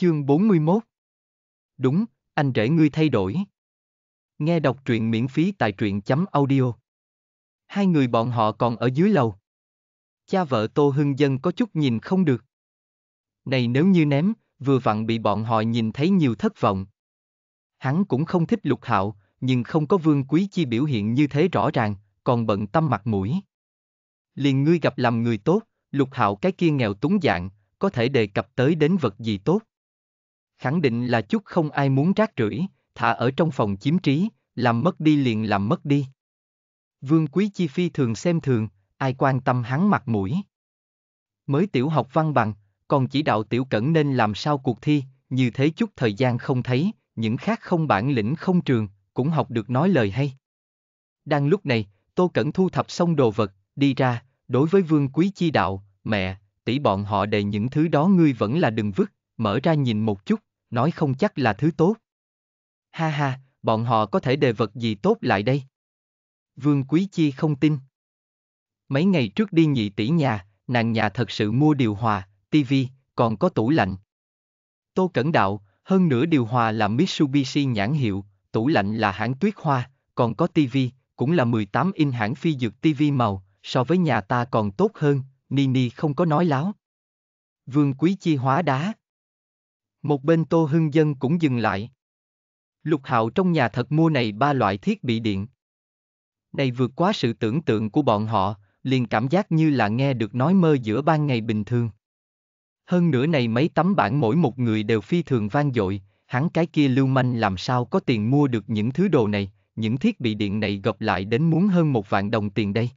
Chương 41 Đúng, anh rể ngươi thay đổi. Nghe đọc truyện miễn phí tại truyện chấm audio. Hai người bọn họ còn ở dưới lầu. Cha vợ Tô Hưng Dân có chút nhìn không được. Này nếu như ném, vừa vặn bị bọn họ nhìn thấy nhiều thất vọng. Hắn cũng không thích lục hạo, nhưng không có vương quý chi biểu hiện như thế rõ ràng, còn bận tâm mặt mũi. Liền ngươi gặp làm người tốt, lục hạo cái kia nghèo túng dạng, có thể đề cập tới đến vật gì tốt khẳng định là chút không ai muốn rác rưởi, thả ở trong phòng chiếm trí, làm mất đi liền làm mất đi. Vương Quý Chi Phi thường xem thường, ai quan tâm hắn mặt mũi. Mới tiểu học văn bằng, còn chỉ đạo tiểu cẩn nên làm sao cuộc thi, như thế chút thời gian không thấy, những khác không bản lĩnh không trường, cũng học được nói lời hay. Đang lúc này, Tô Cẩn thu thập xong đồ vật, đi ra, đối với Vương Quý Chi đạo, mẹ, tỷ bọn họ đề những thứ đó ngươi vẫn là đừng vứt, mở ra nhìn một chút, nói không chắc là thứ tốt. Ha ha, bọn họ có thể đề vật gì tốt lại đây? Vương Quý Chi không tin. Mấy ngày trước đi nhị tỷ nhà, nàng nhà thật sự mua điều hòa, tivi, còn có tủ lạnh. Tô Cẩn Đạo, hơn nữa điều hòa là Mitsubishi nhãn hiệu, tủ lạnh là hãng tuyết hoa, còn có tivi, cũng là 18 in hãng phi dược tivi màu, so với nhà ta còn tốt hơn, Nini không có nói láo. Vương Quý Chi hóa đá. Một bên Tô Hưng Dân cũng dừng lại. Lục Hạo trong nhà thật mua này ba loại thiết bị điện. Này vượt quá sự tưởng tượng của bọn họ, liền cảm giác như là nghe được nói mơ giữa ban ngày bình thường. Hơn nữa này mấy tấm bản mỗi một người đều phi thường vang dội, hắn cái kia lưu manh làm sao có tiền mua được những thứ đồ này, những thiết bị điện này gộp lại đến muốn hơn một vạn đồng tiền đây.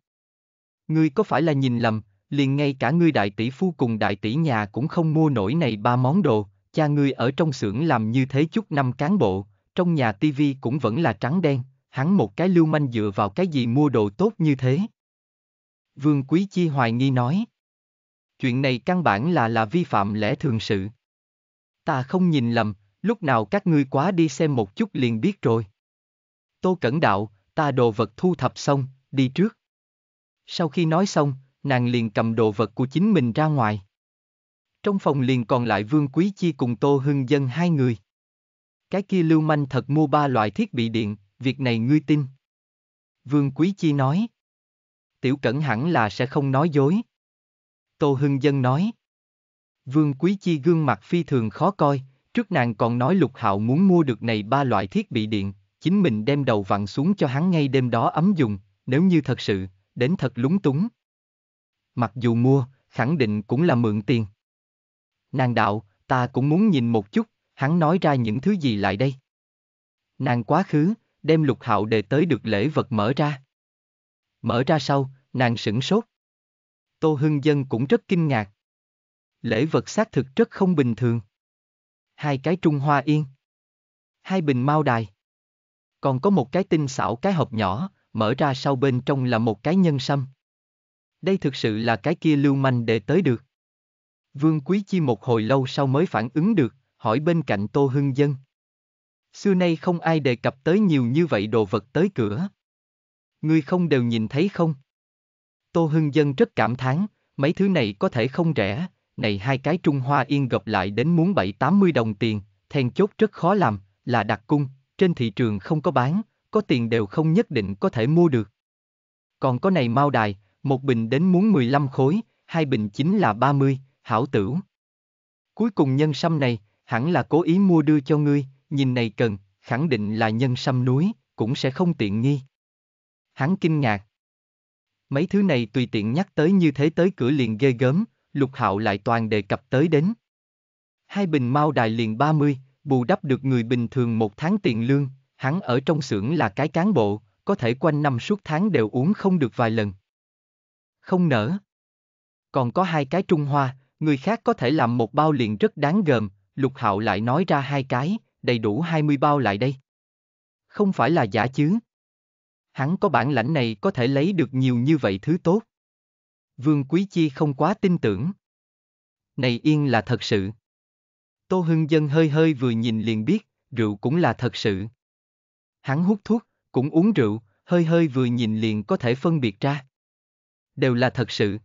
Ngươi có phải là nhìn lầm, liền ngay cả ngươi đại tỷ phu cùng đại tỷ nhà cũng không mua nổi này ba món đồ, cha ngươi ở trong xưởng làm như thế chút năm cán bộ, trong nhà tivi cũng vẫn là trắng đen, hắn một cái lưu manh dựa vào cái gì mua đồ tốt như thế. Vương Quý Chi hoài nghi nói. Chuyện này căn bản là là vi phạm lẽ thường sự. Ta không nhìn lầm, lúc nào các ngươi quá đi xem một chút liền biết rồi. Tô Cẩn Đạo, ta đồ vật thu thập xong, đi trước. Sau khi nói xong, nàng liền cầm đồ vật của chính mình ra ngoài. Trong phòng liền còn lại Vương Quý Chi cùng Tô Hưng Dân hai người. Cái kia lưu manh thật mua ba loại thiết bị điện, việc này ngươi tin. Vương Quý Chi nói. Tiểu Cẩn hẳn là sẽ không nói dối. Tô Hưng Dân nói. Vương Quý Chi gương mặt phi thường khó coi, trước nàng còn nói Lục Hạo muốn mua được này ba loại thiết bị điện, chính mình đem đầu vặn xuống cho hắn ngay đêm đó ấm dùng, nếu như thật sự, đến thật lúng túng. Mặc dù mua, khẳng định cũng là mượn tiền. Nàng đạo, ta cũng muốn nhìn một chút, hắn nói ra những thứ gì lại đây. Nàng quá khứ, đem lục hạo đề tới được lễ vật mở ra. Mở ra sau, nàng sửng sốt. Tô Hưng Dân cũng rất kinh ngạc. Lễ vật xác thực rất không bình thường. Hai cái trung hoa yên. Hai bình mao đài. Còn có một cái tinh xảo cái hộp nhỏ, mở ra sau bên trong là một cái nhân sâm. Đây thực sự là cái kia lưu manh để tới được. Vương Quý Chi một hồi lâu sau mới phản ứng được, hỏi bên cạnh Tô Hưng Dân. Xưa nay không ai đề cập tới nhiều như vậy đồ vật tới cửa. Ngươi không đều nhìn thấy không? Tô Hưng Dân rất cảm thán, mấy thứ này có thể không rẻ, này hai cái Trung Hoa Yên gặp lại đến muốn bảy tám mươi đồng tiền, then chốt rất khó làm, là đặc cung, trên thị trường không có bán, có tiền đều không nhất định có thể mua được. Còn có này mao đài, một bình đến muốn 15 khối, hai bình chính là 30, hảo tửu. Cuối cùng nhân sâm này, hẳn là cố ý mua đưa cho ngươi, nhìn này cần, khẳng định là nhân sâm núi, cũng sẽ không tiện nghi. Hắn kinh ngạc. Mấy thứ này tùy tiện nhắc tới như thế tới cửa liền ghê gớm, lục hạo lại toàn đề cập tới đến. Hai bình mao đài liền 30, bù đắp được người bình thường một tháng tiền lương, hắn ở trong xưởng là cái cán bộ, có thể quanh năm suốt tháng đều uống không được vài lần. Không nở. Còn có hai cái Trung Hoa, người khác có thể làm một bao liền rất đáng gờm, Lục Hạo lại nói ra hai cái, đầy đủ hai mươi bao lại đây. Không phải là giả chứ. Hắn có bản lãnh này có thể lấy được nhiều như vậy thứ tốt. Vương Quý Chi không quá tin tưởng. Này yên là thật sự. Tô Hưng Dân hơi hơi vừa nhìn liền biết, rượu cũng là thật sự. Hắn hút thuốc, cũng uống rượu, hơi hơi vừa nhìn liền có thể phân biệt ra. Đều là thật sự.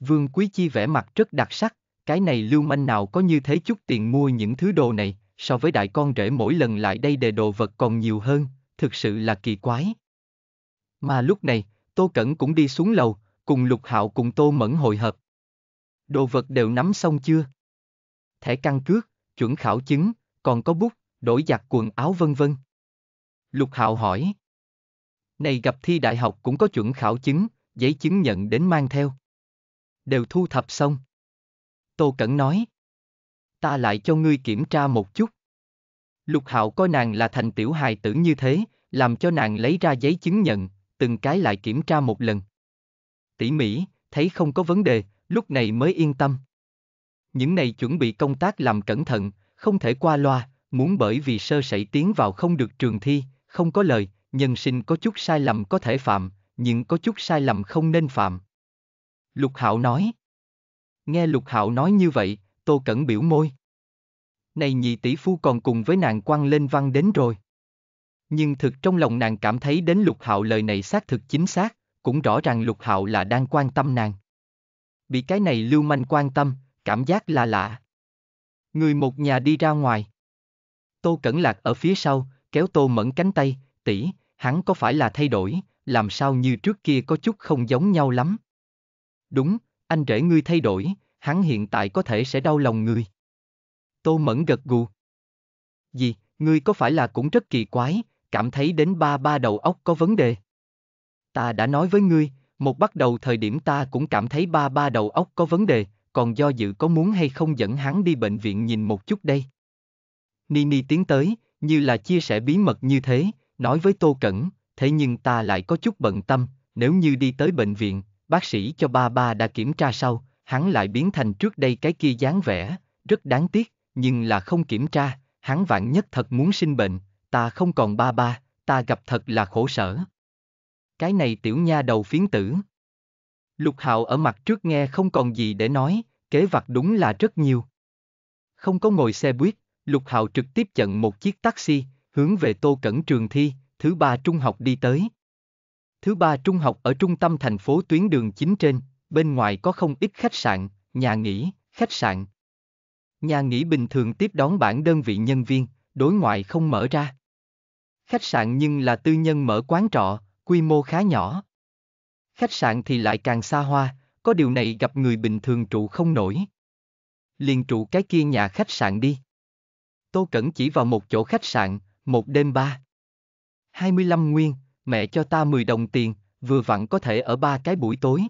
Vương Quý Chi vẻ mặt rất đặc sắc, cái này lưu manh nào có như thế chút tiền mua những thứ đồ này, so với đại con rể mỗi lần lại đây đề đồ vật còn nhiều hơn, thực sự là kỳ quái. Mà lúc này, Tô Cẩn cũng đi xuống lầu, cùng Lục Hạo cùng Tô Mẫn hội hợp. Đồ vật đều nắm xong chưa? Thẻ căn cước, chuẩn khảo chứng, còn có bút, đổi giặt quần áo vân vân. Lục Hạo hỏi. Này gặp thi đại học cũng có chuẩn khảo chứng, giấy chứng nhận đến mang theo đều thu thập xong. Tô Cẩn nói. Ta lại cho ngươi kiểm tra một chút. Lục Hạo coi nàng là thành tiểu hài tử như thế, làm cho nàng lấy ra giấy chứng nhận, từng cái lại kiểm tra một lần. Tỉ mỉ, thấy không có vấn đề, lúc này mới yên tâm. Những này chuẩn bị công tác làm cẩn thận, không thể qua loa, muốn bởi vì sơ sẩy tiến vào không được trường thi, không có lời, nhân sinh có chút sai lầm có thể phạm, nhưng có chút sai lầm không nên phạm. Lục Hạo nói. Nghe Lục Hạo nói như vậy, Tô Cẩn biểu môi. Này nhị tỷ phu còn cùng với nàng quăng lên văn đến rồi. Nhưng thực trong lòng nàng cảm thấy đến Lục Hạo lời này xác thực chính xác, cũng rõ ràng Lục Hạo là đang quan tâm nàng. Bị cái này lưu manh quan tâm, cảm giác là lạ. Người một nhà đi ra ngoài. Tô Cẩn Lạc ở phía sau, kéo Tô Mẫn cánh tay, tỷ, hắn có phải là thay đổi, làm sao như trước kia có chút không giống nhau lắm. Đúng, anh rể ngươi thay đổi, hắn hiện tại có thể sẽ đau lòng ngươi. Tô Mẫn gật gù. Gì, ngươi có phải là cũng rất kỳ quái, cảm thấy đến ba ba đầu óc có vấn đề? Ta đã nói với ngươi, một bắt đầu thời điểm ta cũng cảm thấy ba ba đầu óc có vấn đề, còn do dự có muốn hay không dẫn hắn đi bệnh viện nhìn một chút đây. Nini tiến tới, như là chia sẻ bí mật như thế, nói với Tô Cẩn, thế nhưng ta lại có chút bận tâm, nếu như đi tới bệnh viện, bác sĩ cho ba ba đã kiểm tra sau, hắn lại biến thành trước đây cái kia dáng vẻ, rất đáng tiếc, nhưng là không kiểm tra, hắn vạn nhất thật muốn sinh bệnh, ta không còn ba ba, ta gặp thật là khổ sở. Cái này tiểu nha đầu phiến tử. Lục hạo ở mặt trước nghe không còn gì để nói, kế vặt đúng là rất nhiều. Không có ngồi xe buýt, lục hạo trực tiếp chặn một chiếc taxi, hướng về tô cẩn trường thi, thứ ba trung học đi tới, Thứ ba trung học ở trung tâm thành phố tuyến đường chính trên, bên ngoài có không ít khách sạn, nhà nghỉ, khách sạn. Nhà nghỉ bình thường tiếp đón bản đơn vị nhân viên, đối ngoại không mở ra. Khách sạn nhưng là tư nhân mở quán trọ, quy mô khá nhỏ. Khách sạn thì lại càng xa hoa, có điều này gặp người bình thường trụ không nổi. Liền trụ cái kia nhà khách sạn đi. Tô Cẩn chỉ vào một chỗ khách sạn, một đêm ba. 25 nguyên, mẹ cho ta 10 đồng tiền, vừa vặn có thể ở ba cái buổi tối.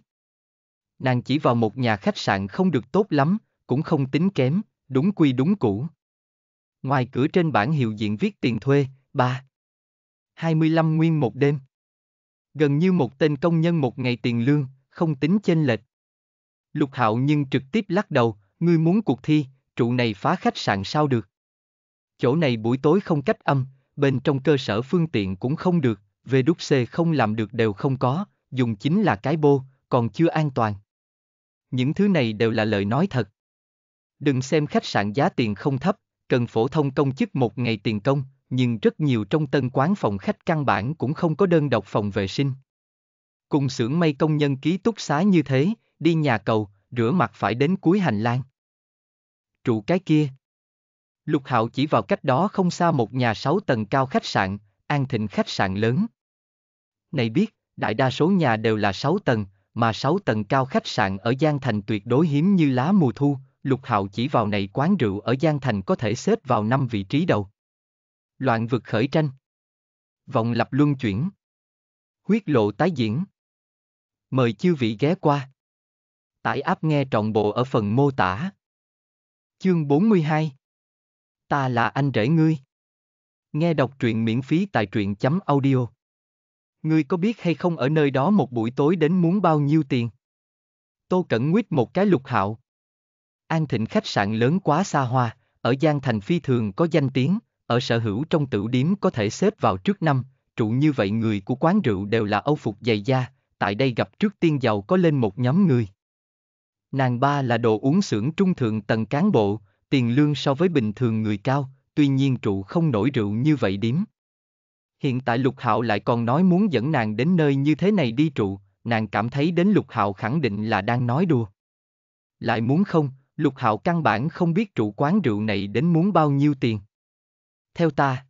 Nàng chỉ vào một nhà khách sạn không được tốt lắm, cũng không tính kém, đúng quy đúng cũ. Ngoài cửa trên bảng hiệu diện viết tiền thuê, 3. 25 nguyên một đêm. Gần như một tên công nhân một ngày tiền lương, không tính chênh lệch. Lục hạo nhưng trực tiếp lắc đầu, ngươi muốn cuộc thi, trụ này phá khách sạn sao được. Chỗ này buổi tối không cách âm, bên trong cơ sở phương tiện cũng không được, VWC không làm được đều không có, dùng chính là cái bô, còn chưa an toàn. Những thứ này đều là lời nói thật. Đừng xem khách sạn giá tiền không thấp, cần phổ thông công chức một ngày tiền công, nhưng rất nhiều trong tân quán phòng khách căn bản cũng không có đơn độc phòng vệ sinh. Cùng xưởng may công nhân ký túc xá như thế, đi nhà cầu, rửa mặt phải đến cuối hành lang. Trụ cái kia. Lục Hạo chỉ vào cách đó không xa một nhà sáu tầng cao khách sạn, An Thịnh khách sạn lớn. Này biết, đại đa số nhà đều là 6 tầng, mà 6 tầng cao khách sạn ở Giang Thành tuyệt đối hiếm như lá mùa thu, Lục Hạo chỉ vào này quán rượu ở Giang Thành có thể xếp vào 5 vị trí đầu. Loạn vực khởi tranh. Vòng lập luân chuyển. Huyết lộ tái diễn. Mời chư vị ghé qua. Tải áp nghe trọn bộ ở phần mô tả. Chương 42 Ta là anh rể ngươi. Nghe đọc truyện miễn phí tại truyện chấm audio. Ngươi có biết hay không ở nơi đó một buổi tối đến muốn bao nhiêu tiền? Tô Cẩn Nguyết một cái lục hạo. An Thịnh khách sạn lớn quá xa hoa, ở Giang Thành phi thường có danh tiếng, ở sở hữu trong tửu điếm có thể xếp vào trước năm, trụ như vậy người của quán rượu đều là âu phục dày da, tại đây gặp trước tiên giàu có lên một nhóm người. Nàng ba là đồ uống xưởng trung thượng tầng cán bộ, tiền lương so với bình thường người cao, tuy nhiên trụ không nổi rượu như vậy điếm. Hiện tại Lục Hạo lại còn nói muốn dẫn nàng đến nơi như thế này đi trụ, nàng cảm thấy đến Lục Hạo khẳng định là đang nói đùa. Lại muốn không, Lục Hạo căn bản không biết trụ quán rượu này đến muốn bao nhiêu tiền. Theo ta.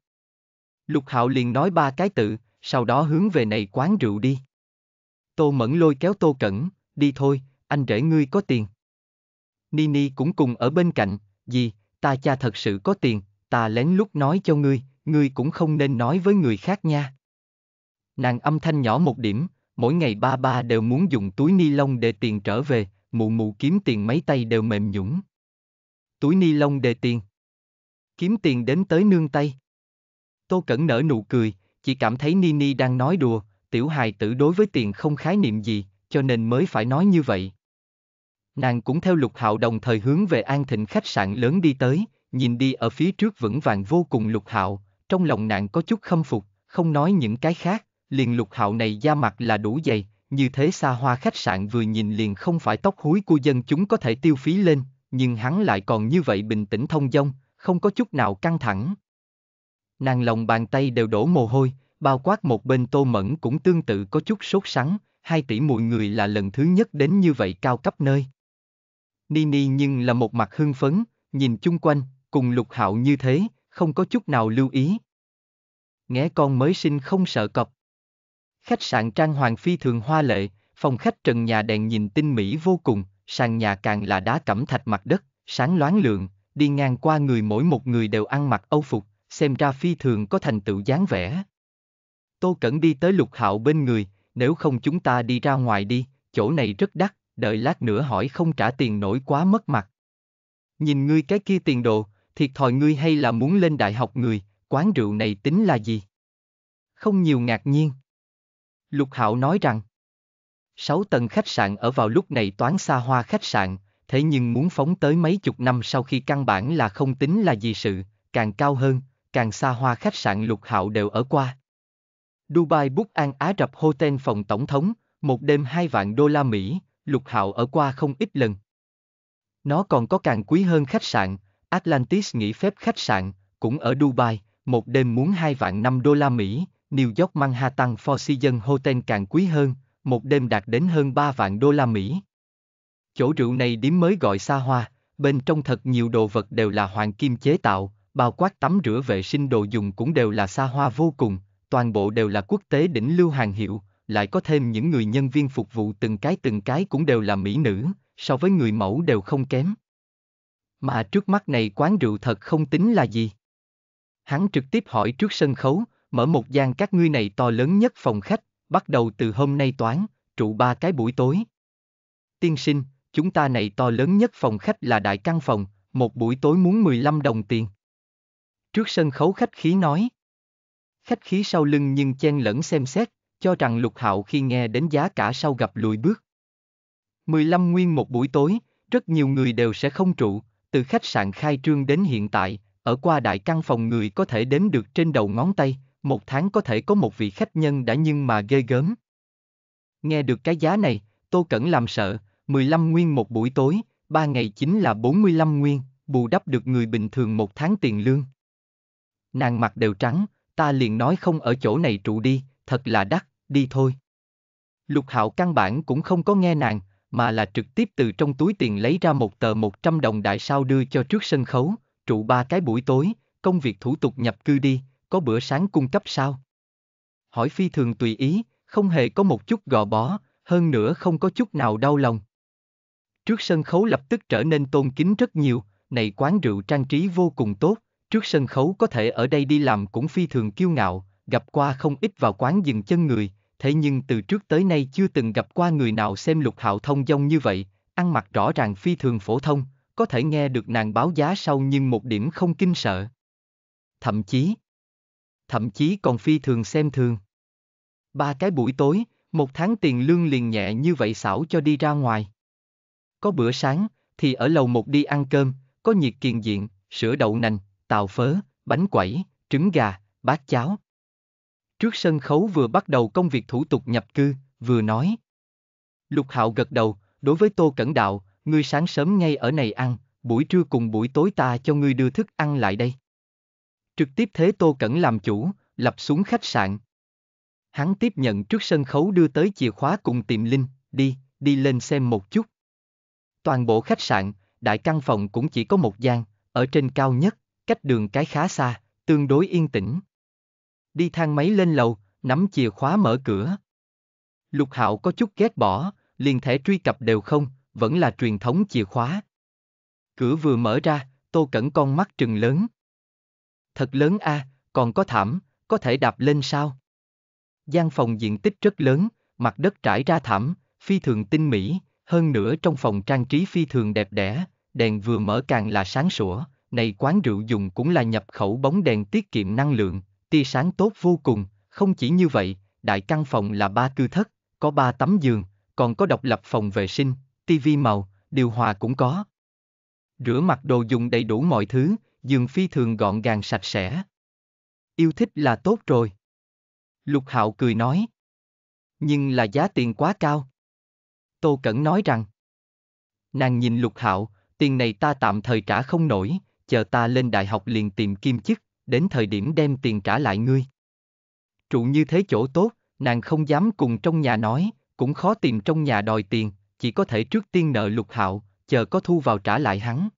Lục Hạo liền nói ba cái tự, sau đó hướng về này quán rượu đi. Tô Mẫn lôi kéo Tô Cẩn, đi thôi, anh rể ngươi có tiền. Nini cũng cùng ở bên cạnh, gì, ta cha thật sự có tiền, ta lén lút nói cho ngươi, ngươi cũng không nên nói với người khác nha. Nàng âm thanh nhỏ một điểm, mỗi ngày ba ba đều muốn dùng túi ni lông để tiền trở về, mụ mụ kiếm tiền mấy tay đều mềm nhũng. Túi ni lông đề tiền. Kiếm tiền đến tới nương tay. Tô Cẩn nở nụ cười, chỉ cảm thấy ni ni đang nói đùa, tiểu hài tử đối với tiền không khái niệm gì, cho nên mới phải nói như vậy. Nàng cũng theo lục hạo đồng thời hướng về an thịnh khách sạn lớn đi tới, nhìn đi ở phía trước vững vàng vô cùng lục hạo, trong lòng nàng có chút khâm phục, không nói những cái khác, liền lục hạo này da mặt là đủ dày, như thế xa hoa khách sạn vừa nhìn liền không phải tóc húi của dân chúng có thể tiêu phí lên, nhưng hắn lại còn như vậy bình tĩnh thông dong, không có chút nào căng thẳng. Nàng lòng bàn tay đều đổ mồ hôi, bao quát một bên tô mẫn cũng tương tự có chút sốt sắng, hai tỷ mùi người là lần thứ nhất đến như vậy cao cấp nơi. Nini nhưng là một mặt hưng phấn, nhìn chung quanh, cùng lục hạo như thế, không có chút nào lưu ý. Nghe con mới sinh không sợ cọp. Khách sạn trang hoàng phi thường hoa lệ, phòng khách trần nhà đèn nhìn tinh mỹ vô cùng, sàn nhà càng là đá cẩm thạch mặt đất, sáng loáng lượng, đi ngang qua người mỗi một người đều ăn mặc âu phục, xem ra phi thường có thành tựu dáng vẻ. Tô Cẩn đi tới lục hạo bên người, nếu không chúng ta đi ra ngoài đi, chỗ này rất đắt, đợi lát nữa hỏi không trả tiền nổi quá mất mặt. Nhìn ngươi cái kia tiền đồ, thiệt thòi ngươi hay là muốn lên đại học người, quán rượu này tính là gì? Không nhiều ngạc nhiên. Lục Hạo nói rằng, sáu tầng khách sạn ở vào lúc này toán xa hoa khách sạn, thế nhưng muốn phóng tới mấy chục năm sau khi căn bản là không tính là gì sự, càng cao hơn, càng xa hoa khách sạn Lục Hạo đều ở qua. Dubai Book An Á Rập Hotel phòng tổng thống, một đêm hai vạn đô la Mỹ, Lục Hạo ở qua không ít lần. Nó còn có càng quý hơn khách sạn, Atlantis nghỉ phép khách sạn, cũng ở Dubai, một đêm muốn 2 vạn 5 đô la Mỹ, New York Manhattan Four Seasons Hotel càng quý hơn, một đêm đạt đến hơn 3 vạn đô la Mỹ. Chỗ rượu này điếm mới gọi xa hoa, bên trong thật nhiều đồ vật đều là hoàng kim chế tạo, bao quát tắm rửa vệ sinh đồ dùng cũng đều là xa hoa vô cùng, toàn bộ đều là quốc tế đỉnh lưu hàng hiệu, lại có thêm những người nhân viên phục vụ từng cái từng cái cũng đều là mỹ nữ, so với người mẫu đều không kém. Mà trước mắt này quán rượu thật không tính là gì. Hắn trực tiếp hỏi trước sân khấu, mở một gian các ngươi này to lớn nhất phòng khách, bắt đầu từ hôm nay toán, trụ ba cái buổi tối. Tiên sinh, chúng ta này to lớn nhất phòng khách là đại căn phòng, một buổi tối muốn 15 đồng tiền. Trước sân khấu khách khí nói. Khách khí sau lưng nhưng chen lẫn xem xét, cho rằng lục hạo khi nghe đến giá cả sau gặp lùi bước. 15 nguyên một buổi tối, rất nhiều người đều sẽ không trụ, từ khách sạn khai trương đến hiện tại, ở qua đại căn phòng người có thể đếm được trên đầu ngón tay, một tháng có thể có một vị khách nhân đã nhưng mà ghê gớm. Nghe được cái giá này, Tô Cẩn làm sợ, 15 nguyên một buổi tối, 3 ngày chính là 45 nguyên, bù đắp được người bình thường một tháng tiền lương. Nàng mặt đều trắng, ta liền nói không ở chỗ này trụ đi, thật là đắt, đi thôi. Lục hạo căn bản cũng không có nghe nàng, mà là trực tiếp từ trong túi tiền lấy ra một tờ 100 đồng đại sao đưa cho trước sân khấu, trụ ba cái buổi tối, công việc thủ tục nhập cư đi, có bữa sáng cung cấp sao? Hỏi phi thường tùy ý, không hề có một chút gò bó, hơn nữa không có chút nào đau lòng. Trước sân khấu lập tức trở nên tôn kính rất nhiều, này quán rượu trang trí vô cùng tốt, trước sân khấu có thể ở đây đi làm cũng phi thường kiêu ngạo, gặp qua không ít vào quán dừng chân người, thế nhưng từ trước tới nay chưa từng gặp qua người nào xem lục hạo thông dong như vậy, ăn mặc rõ ràng phi thường phổ thông, có thể nghe được nàng báo giá sau nhưng một điểm không kinh sợ. Thậm chí, thậm chí còn phi thường xem thường. Ba cái buổi tối, một tháng tiền lương liền nhẹ như vậy xảo cho đi ra ngoài. Có bữa sáng, thì ở lầu một đi ăn cơm, có nhiệt kiền diện, sữa đậu nành, tàu phớ, bánh quẩy, trứng gà, bát cháo, Trước sân khấu vừa bắt đầu công việc thủ tục nhập cư, vừa nói. Lục Hạo gật đầu, đối với Tô Cẩn Đạo, ngươi sáng sớm ngay ở này ăn, buổi trưa cùng buổi tối ta cho ngươi đưa thức ăn lại đây. Trực tiếp thế Tô Cẩn làm chủ, lập xuống khách sạn. Hắn tiếp nhận trước sân khấu đưa tới chìa khóa cùng tiệm linh, đi, đi lên xem một chút. Toàn bộ khách sạn, đại căn phòng cũng chỉ có một gian, ở trên cao nhất, cách đường cái khá xa, tương đối yên tĩnh đi thang máy lên lầu, nắm chìa khóa mở cửa. Lục Hạo có chút ghét bỏ, liền thẻ truy cập đều không, vẫn là truyền thống chìa khóa. Cửa vừa mở ra, Tô Cẩn con mắt trừng lớn. Thật lớn a, à, còn có thảm, có thể đạp lên sao? Gian phòng diện tích rất lớn, mặt đất trải ra thảm, phi thường tinh mỹ, hơn nữa trong phòng trang trí phi thường đẹp đẽ, đèn vừa mở càng là sáng sủa, này quán rượu dùng cũng là nhập khẩu bóng đèn tiết kiệm năng lượng, tia sáng tốt vô cùng, không chỉ như vậy, đại căn phòng là ba cư thất, có ba tấm giường, còn có độc lập phòng vệ sinh, tivi màu, điều hòa cũng có. Rửa mặt đồ dùng đầy đủ mọi thứ, giường phi thường gọn gàng sạch sẽ. Yêu thích là tốt rồi. Lục Hạo cười nói. Nhưng là giá tiền quá cao. Tô Cẩn nói rằng. Nàng nhìn Lục Hạo, tiền này ta tạm thời trả không nổi, chờ ta lên đại học liền tìm kim chức đến thời điểm đem tiền trả lại ngươi. Trụ như thế chỗ tốt, nàng không dám cùng trong nhà nói, cũng khó tìm trong nhà đòi tiền, chỉ có thể trước tiên nợ lục hạo, chờ có thu vào trả lại hắn.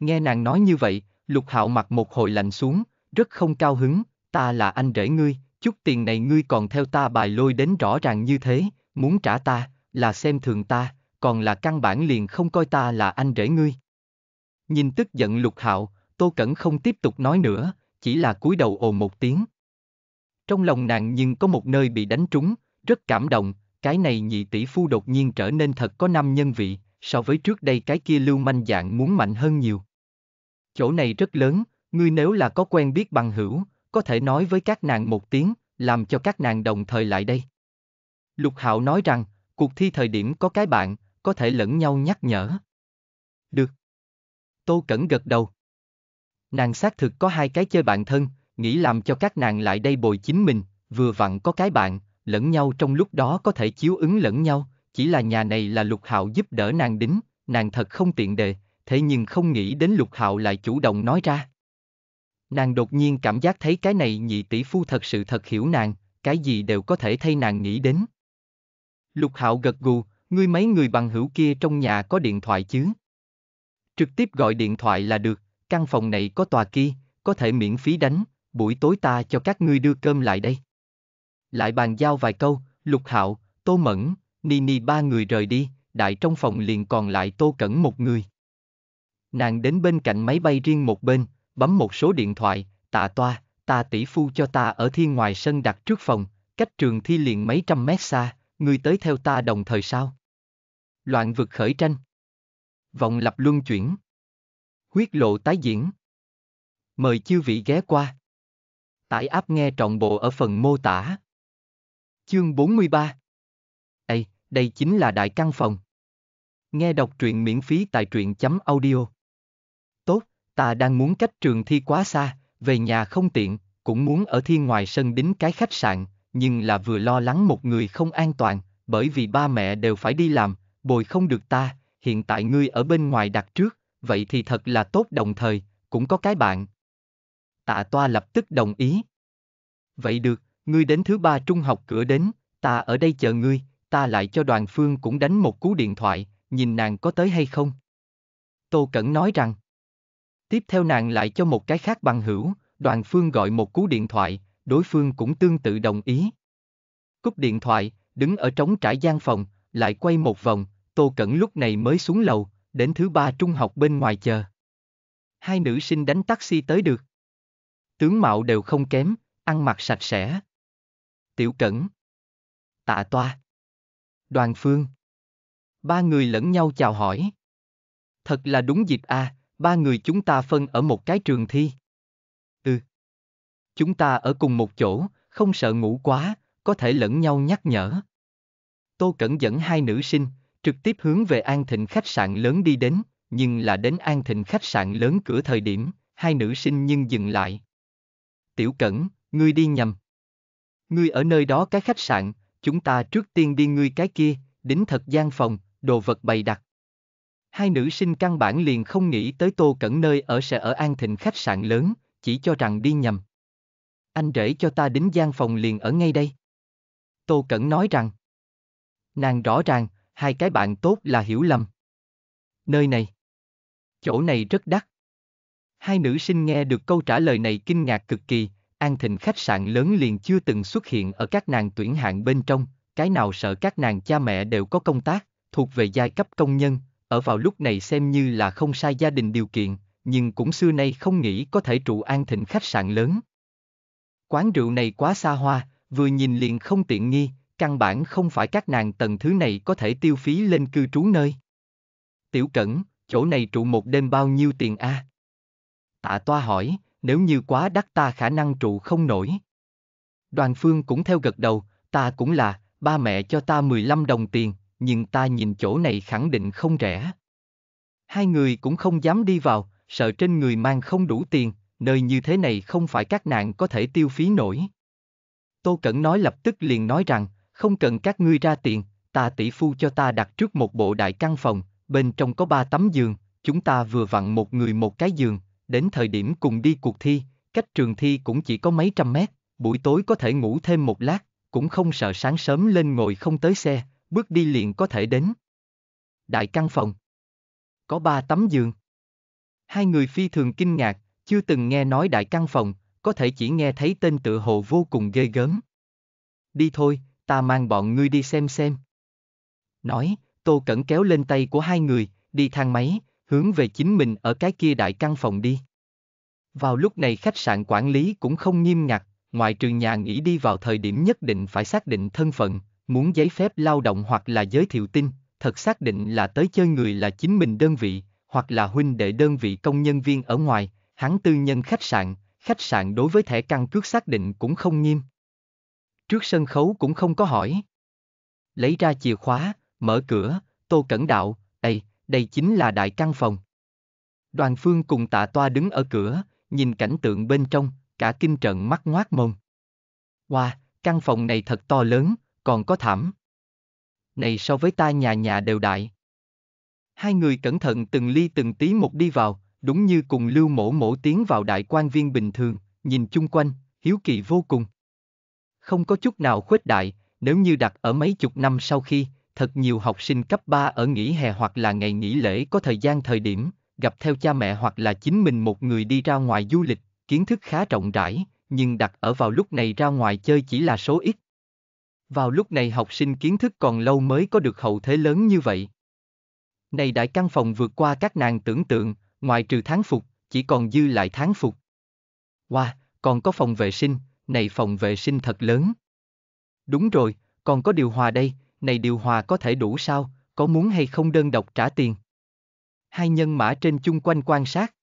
Nghe nàng nói như vậy, lục hạo mặt một hồi lạnh xuống, rất không cao hứng, ta là anh rể ngươi, chút tiền này ngươi còn theo ta bài lôi đến rõ ràng như thế, muốn trả ta, là xem thường ta, còn là căn bản liền không coi ta là anh rể ngươi. Nhìn tức giận lục hạo, Tô Cẩn không tiếp tục nói nữa, chỉ là cúi đầu ồ một tiếng. Trong lòng nàng nhưng có một nơi bị đánh trúng, rất cảm động, cái này nhị tỷ phu đột nhiên trở nên thật có năm nhân vị, so với trước đây cái kia lưu manh dạng muốn mạnh hơn nhiều. Chỗ này rất lớn, ngươi nếu là có quen biết bằng hữu, có thể nói với các nàng một tiếng, làm cho các nàng đồng thời lại đây. Lục Hạo nói rằng, cuộc thi thời điểm có cái bạn, có thể lẫn nhau nhắc nhở. Được. Tô Cẩn gật đầu. Nàng xác thực có hai cái chơi bạn thân, nghĩ làm cho các nàng lại đây bồi chính mình, vừa vặn có cái bạn, lẫn nhau trong lúc đó có thể chiếu ứng lẫn nhau, chỉ là nhà này là lục hạo giúp đỡ nàng đính, nàng thật không tiện đề, thế nhưng không nghĩ đến lục hạo lại chủ động nói ra. Nàng đột nhiên cảm giác thấy cái này nhị tỷ phu thật sự thật hiểu nàng, cái gì đều có thể thay nàng nghĩ đến. Lục hạo gật gù, ngươi mấy người bằng hữu kia trong nhà có điện thoại chứ? Trực tiếp gọi điện thoại là được, căn phòng này có tòa kia, có thể miễn phí đánh, buổi tối ta cho các ngươi đưa cơm lại đây. Lại bàn giao vài câu, Lục Hạo, Tô Mẫn, Nini ba người rời đi, đại trong phòng liền còn lại Tô Cẩn một người. Nàng đến bên cạnh máy bay riêng một bên, bấm một số điện thoại, tạ toa, ta tỷ phu cho ta ở thiên ngoài sân đặt trước phòng, cách trường thi liền mấy trăm mét xa, ngươi tới theo ta đồng thời sao? Loạn vực khởi tranh. Vòng lập luân chuyển. Huyết lộ tái diễn. Mời chư vị ghé qua. Tải áp nghe trọn bộ ở phần mô tả. Chương 43 Ê, đây chính là đại căn phòng. Nghe đọc truyện miễn phí tại truyện.audio. chấm Tốt, ta đang muốn cách trường thi quá xa, về nhà không tiện, cũng muốn ở thiên ngoài sân đính cái khách sạn, nhưng là vừa lo lắng một người không an toàn, bởi vì ba mẹ đều phải đi làm, bồi không được ta, hiện tại ngươi ở bên ngoài đặt trước, vậy thì thật là tốt đồng thời, cũng có cái bạn. Tạ toa lập tức đồng ý. Vậy được, ngươi đến thứ ba trung học cửa đến, ta ở đây chờ ngươi, ta lại cho đoàn phương cũng đánh một cú điện thoại, nhìn nàng có tới hay không. Tô Cẩn nói rằng. Tiếp theo nàng lại cho một cái khác bằng hữu, đoàn phương gọi một cú điện thoại, đối phương cũng tương tự đồng ý. Cúp điện thoại, đứng ở trống trải gian phòng, lại quay một vòng, Tô Cẩn lúc này mới xuống lầu, đến thứ ba trung học bên ngoài chờ. Hai nữ sinh đánh taxi tới được. Tướng mạo đều không kém, ăn mặc sạch sẽ. Tiểu Cẩn. Tạ Toa. Đoàn Phương. Ba người lẫn nhau chào hỏi. Thật là đúng dịp à, ba người chúng ta phân ở một cái trường thi. Ừ. Chúng ta ở cùng một chỗ, không sợ ngủ quá, có thể lẫn nhau nhắc nhở. Tô Cẩn dẫn hai nữ sinh, trực tiếp hướng về An Thịnh khách sạn lớn đi đến, nhưng là đến An Thịnh khách sạn lớn cửa thời điểm, hai nữ sinh nhưng dừng lại. Tiểu Cẩn, ngươi đi nhầm. Ngươi ở nơi đó cái khách sạn, chúng ta trước tiên đi ngươi cái kia, đến thật gian phòng, đồ vật bày đặt. Hai nữ sinh căn bản liền không nghĩ tới Tô Cẩn nơi ở sẽ ở An Thịnh khách sạn lớn, chỉ cho rằng đi nhầm. Anh rể cho ta đến gian phòng liền ở ngay đây. Tô Cẩn nói rằng. Nàng rõ ràng, hai cái bạn tốt là hiểu lầm. Nơi này. Chỗ này rất đắt. Hai nữ sinh nghe được câu trả lời này kinh ngạc cực kỳ, An Thịnh khách sạn lớn liền chưa từng xuất hiện ở các nàng tuyển hạng bên trong, cái nào sợ các nàng cha mẹ đều có công tác, thuộc về giai cấp công nhân, ở vào lúc này xem như là không sai gia đình điều kiện, nhưng cũng xưa nay không nghĩ có thể trụ An Thịnh khách sạn lớn. Quán rượu này quá xa hoa, vừa nhìn liền không tiện nghi, căn bản không phải các nàng tầng thứ này có thể tiêu phí lên cư trú nơi. Tiểu Cẩn, chỗ này trụ một đêm bao nhiêu tiền a? À? Tạ Toa hỏi, nếu như quá đắt ta khả năng trụ không nổi. Đoàn Phương cũng theo gật đầu, ta cũng là, ba mẹ cho ta 15 đồng tiền, nhưng ta nhìn chỗ này khẳng định không rẻ. Hai người cũng không dám đi vào, sợ trên người mang không đủ tiền, nơi như thế này không phải các nàng có thể tiêu phí nổi. Tô Cẩn nói lập tức liền nói rằng, không cần các ngươi ra tiền, ta tỷ phu cho ta đặt trước một bộ đại căn phòng, bên trong có ba tấm giường, chúng ta vừa vặn một người một cái giường, đến thời điểm cùng đi cuộc thi, cách trường thi cũng chỉ có mấy trăm mét, buổi tối có thể ngủ thêm một lát, cũng không sợ sáng sớm lên ngồi không tới xe, bước đi liền có thể đến. Đại căn phòng Có ba tấm giường Hai người phi thường kinh ngạc, chưa từng nghe nói đại căn phòng, có thể chỉ nghe thấy tên tựa hồ vô cùng ghê gớm. Đi thôi, ta mang bọn ngươi đi xem xem. Nói, Tô Cẩn kéo lên tay của hai người, đi thang máy, hướng về chính mình ở cái kia đại căn phòng đi. Vào lúc này khách sạn quản lý cũng không nghiêm ngặt, ngoài trường nhà nghỉ đi vào thời điểm nhất định phải xác định thân phận, muốn giấy phép lao động hoặc là giới thiệu tin, thật xác định là tới chơi người là chính mình đơn vị, hoặc là huynh đệ đơn vị công nhân viên ở ngoài, hắn tư nhân khách sạn, khách sạn đối với thẻ căn cước xác định cũng không nghiêm trước sân khấu cũng không có hỏi. Lấy ra chìa khóa, mở cửa, tô cẩn đạo, đây, đây chính là đại căn phòng. Đoàn phương cùng tạ toa đứng ở cửa, nhìn cảnh tượng bên trong, cả kinh trận mắt ngoác mồm. Wow, căn phòng này thật to lớn, còn có thảm. Này so với ta nhà nhà đều đại. Hai người cẩn thận từng ly từng tí một đi vào, đúng như cùng lưu mổ mổ tiến vào đại quan viên bình thường, nhìn chung quanh, hiếu kỳ vô cùng không có chút nào khuếch đại, nếu như đặt ở mấy chục năm sau khi, thật nhiều học sinh cấp 3 ở nghỉ hè hoặc là ngày nghỉ lễ có thời gian thời điểm, gặp theo cha mẹ hoặc là chính mình một người đi ra ngoài du lịch, kiến thức khá rộng rãi, nhưng đặt ở vào lúc này ra ngoài chơi chỉ là số ít. Vào lúc này học sinh kiến thức còn lâu mới có được hậu thế lớn như vậy. Này đại căn phòng vượt qua các nàng tưởng tượng, ngoài trừ tháng phục, chỉ còn dư lại tháng phục. Wow, còn có phòng vệ sinh, này phòng vệ sinh thật lớn. Đúng rồi, còn có điều hòa đây, này điều hòa có thể đủ sao, có muốn hay không đơn độc trả tiền. Hai nhân mã trên chung quanh quan sát.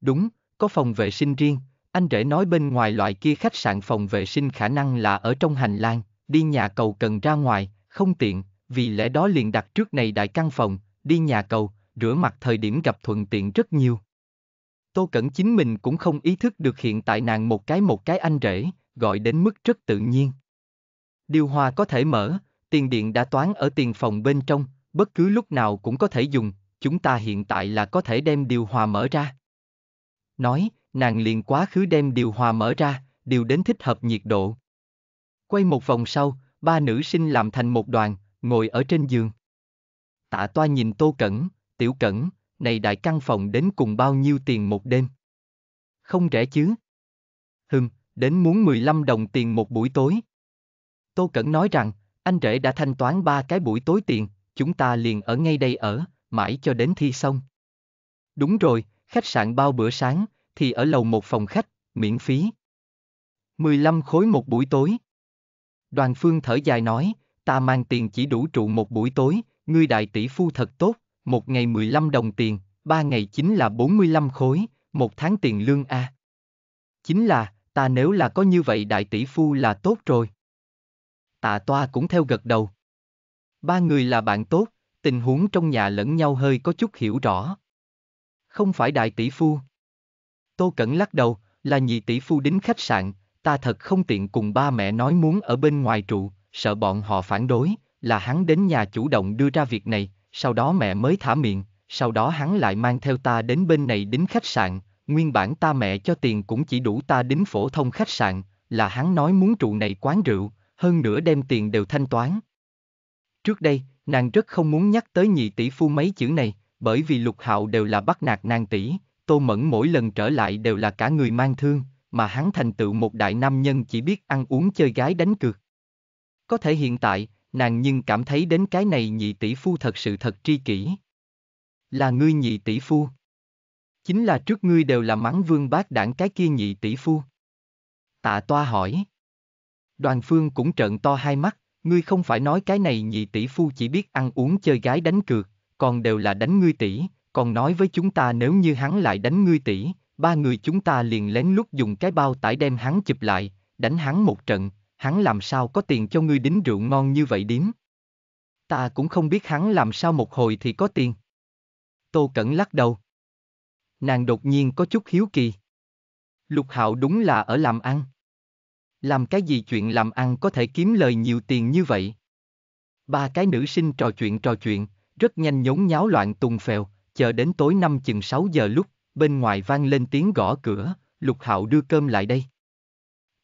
Đúng, có phòng vệ sinh riêng, anh rể nói bên ngoài loại kia khách sạn phòng vệ sinh khả năng là ở trong hành lang, đi nhà cầu cần ra ngoài, không tiện, vì lẽ đó liền đặt trước này đại căn phòng, đi nhà cầu, rửa mặt thời điểm gặp thuận tiện rất nhiều. Tô Cẩn chính mình cũng không ý thức được hiện tại nàng một cái một cái anh rể, gọi đến mức rất tự nhiên. Điều hòa có thể mở, tiền điện đã toán ở tiền phòng bên trong, bất cứ lúc nào cũng có thể dùng, chúng ta hiện tại là có thể đem điều hòa mở ra. Nói, nàng liền quá khứ đem điều hòa mở ra, điều đến thích hợp nhiệt độ. Quay một vòng sau, ba nữ sinh làm thành một đoàn, ngồi ở trên giường. Tạ toa nhìn Tô Cẩn, Tiểu Cẩn, này đại căn phòng đến cùng bao nhiêu tiền một đêm? Không rẻ chứ. Hừm, đến muốn 15 đồng tiền một buổi tối. Tô Cẩn nói rằng, anh rể đã thanh toán ba cái buổi tối tiền, chúng ta liền ở ngay đây ở, mãi cho đến thi xong. Đúng rồi, khách sạn bao bữa sáng, thì ở lầu một phòng khách, miễn phí. 15 khối một buổi tối. Đoàn Phương thở dài nói, ta mang tiền chỉ đủ trụ một buổi tối, ngươi đại tỷ phu thật tốt, một ngày 15 đồng tiền, ba ngày chính là 45 khối, một tháng tiền lương A. Chính là, ta nếu là có như vậy đại tỷ phu là tốt rồi. Tạ toa cũng theo gật đầu. Ba người là bạn tốt, tình huống trong nhà lẫn nhau hơi có chút hiểu rõ. Không phải đại tỷ phu. Tô Cẩn lắc đầu, là nhị tỷ phu đến khách sạn, ta thật không tiện cùng ba mẹ nói muốn ở bên ngoài trụ, sợ bọn họ phản đối, là hắn đến nhà chủ động đưa ra việc này, sau đó mẹ mới thả miệng, sau đó hắn lại mang theo ta đến bên này đính khách sạn, nguyên bản ta mẹ cho tiền cũng chỉ đủ ta đính phổ thông khách sạn, là hắn nói muốn trụ này quán rượu, hơn nữa đem tiền đều thanh toán. Trước đây, nàng rất không muốn nhắc tới nhị tỷ phu mấy chữ này, bởi vì lục hạo đều là bắt nạt nàng tỷ, tô mẫn mỗi lần trở lại đều là cả người mang thương, mà hắn thành tựu một đại nam nhân chỉ biết ăn uống chơi gái đánh cược. Có thể hiện tại, nàng nhưng cảm thấy đến cái này nhị tỷ phu thật sự thật tri kỷ. Là ngươi nhị tỷ phu. Chính là trước ngươi đều là mắng vương bác đảng cái kia nhị tỷ phu. Tạ toa hỏi. Đoàn phương cũng trợn to hai mắt, ngươi không phải nói cái này nhị tỷ phu chỉ biết ăn uống chơi gái đánh cược, còn đều là đánh ngươi tỷ, còn nói với chúng ta nếu như hắn lại đánh ngươi tỷ, ba người chúng ta liền lén lút dùng cái bao tải đem hắn chụp lại, đánh hắn một trận, hắn làm sao có tiền cho ngươi đính rượu ngon như vậy điếm. Ta cũng không biết hắn làm sao một hồi thì có tiền. Tô Cẩn lắc đầu. Nàng đột nhiên có chút hiếu kỳ. Lục Hạo đúng là ở làm ăn. Làm cái gì chuyện làm ăn có thể kiếm lời nhiều tiền như vậy? Ba cái nữ sinh trò chuyện trò chuyện, rất nhanh nhốn nháo loạn tùng phèo, chờ đến tối năm chừng 6 giờ lúc, bên ngoài vang lên tiếng gõ cửa, Lục Hạo đưa cơm lại đây.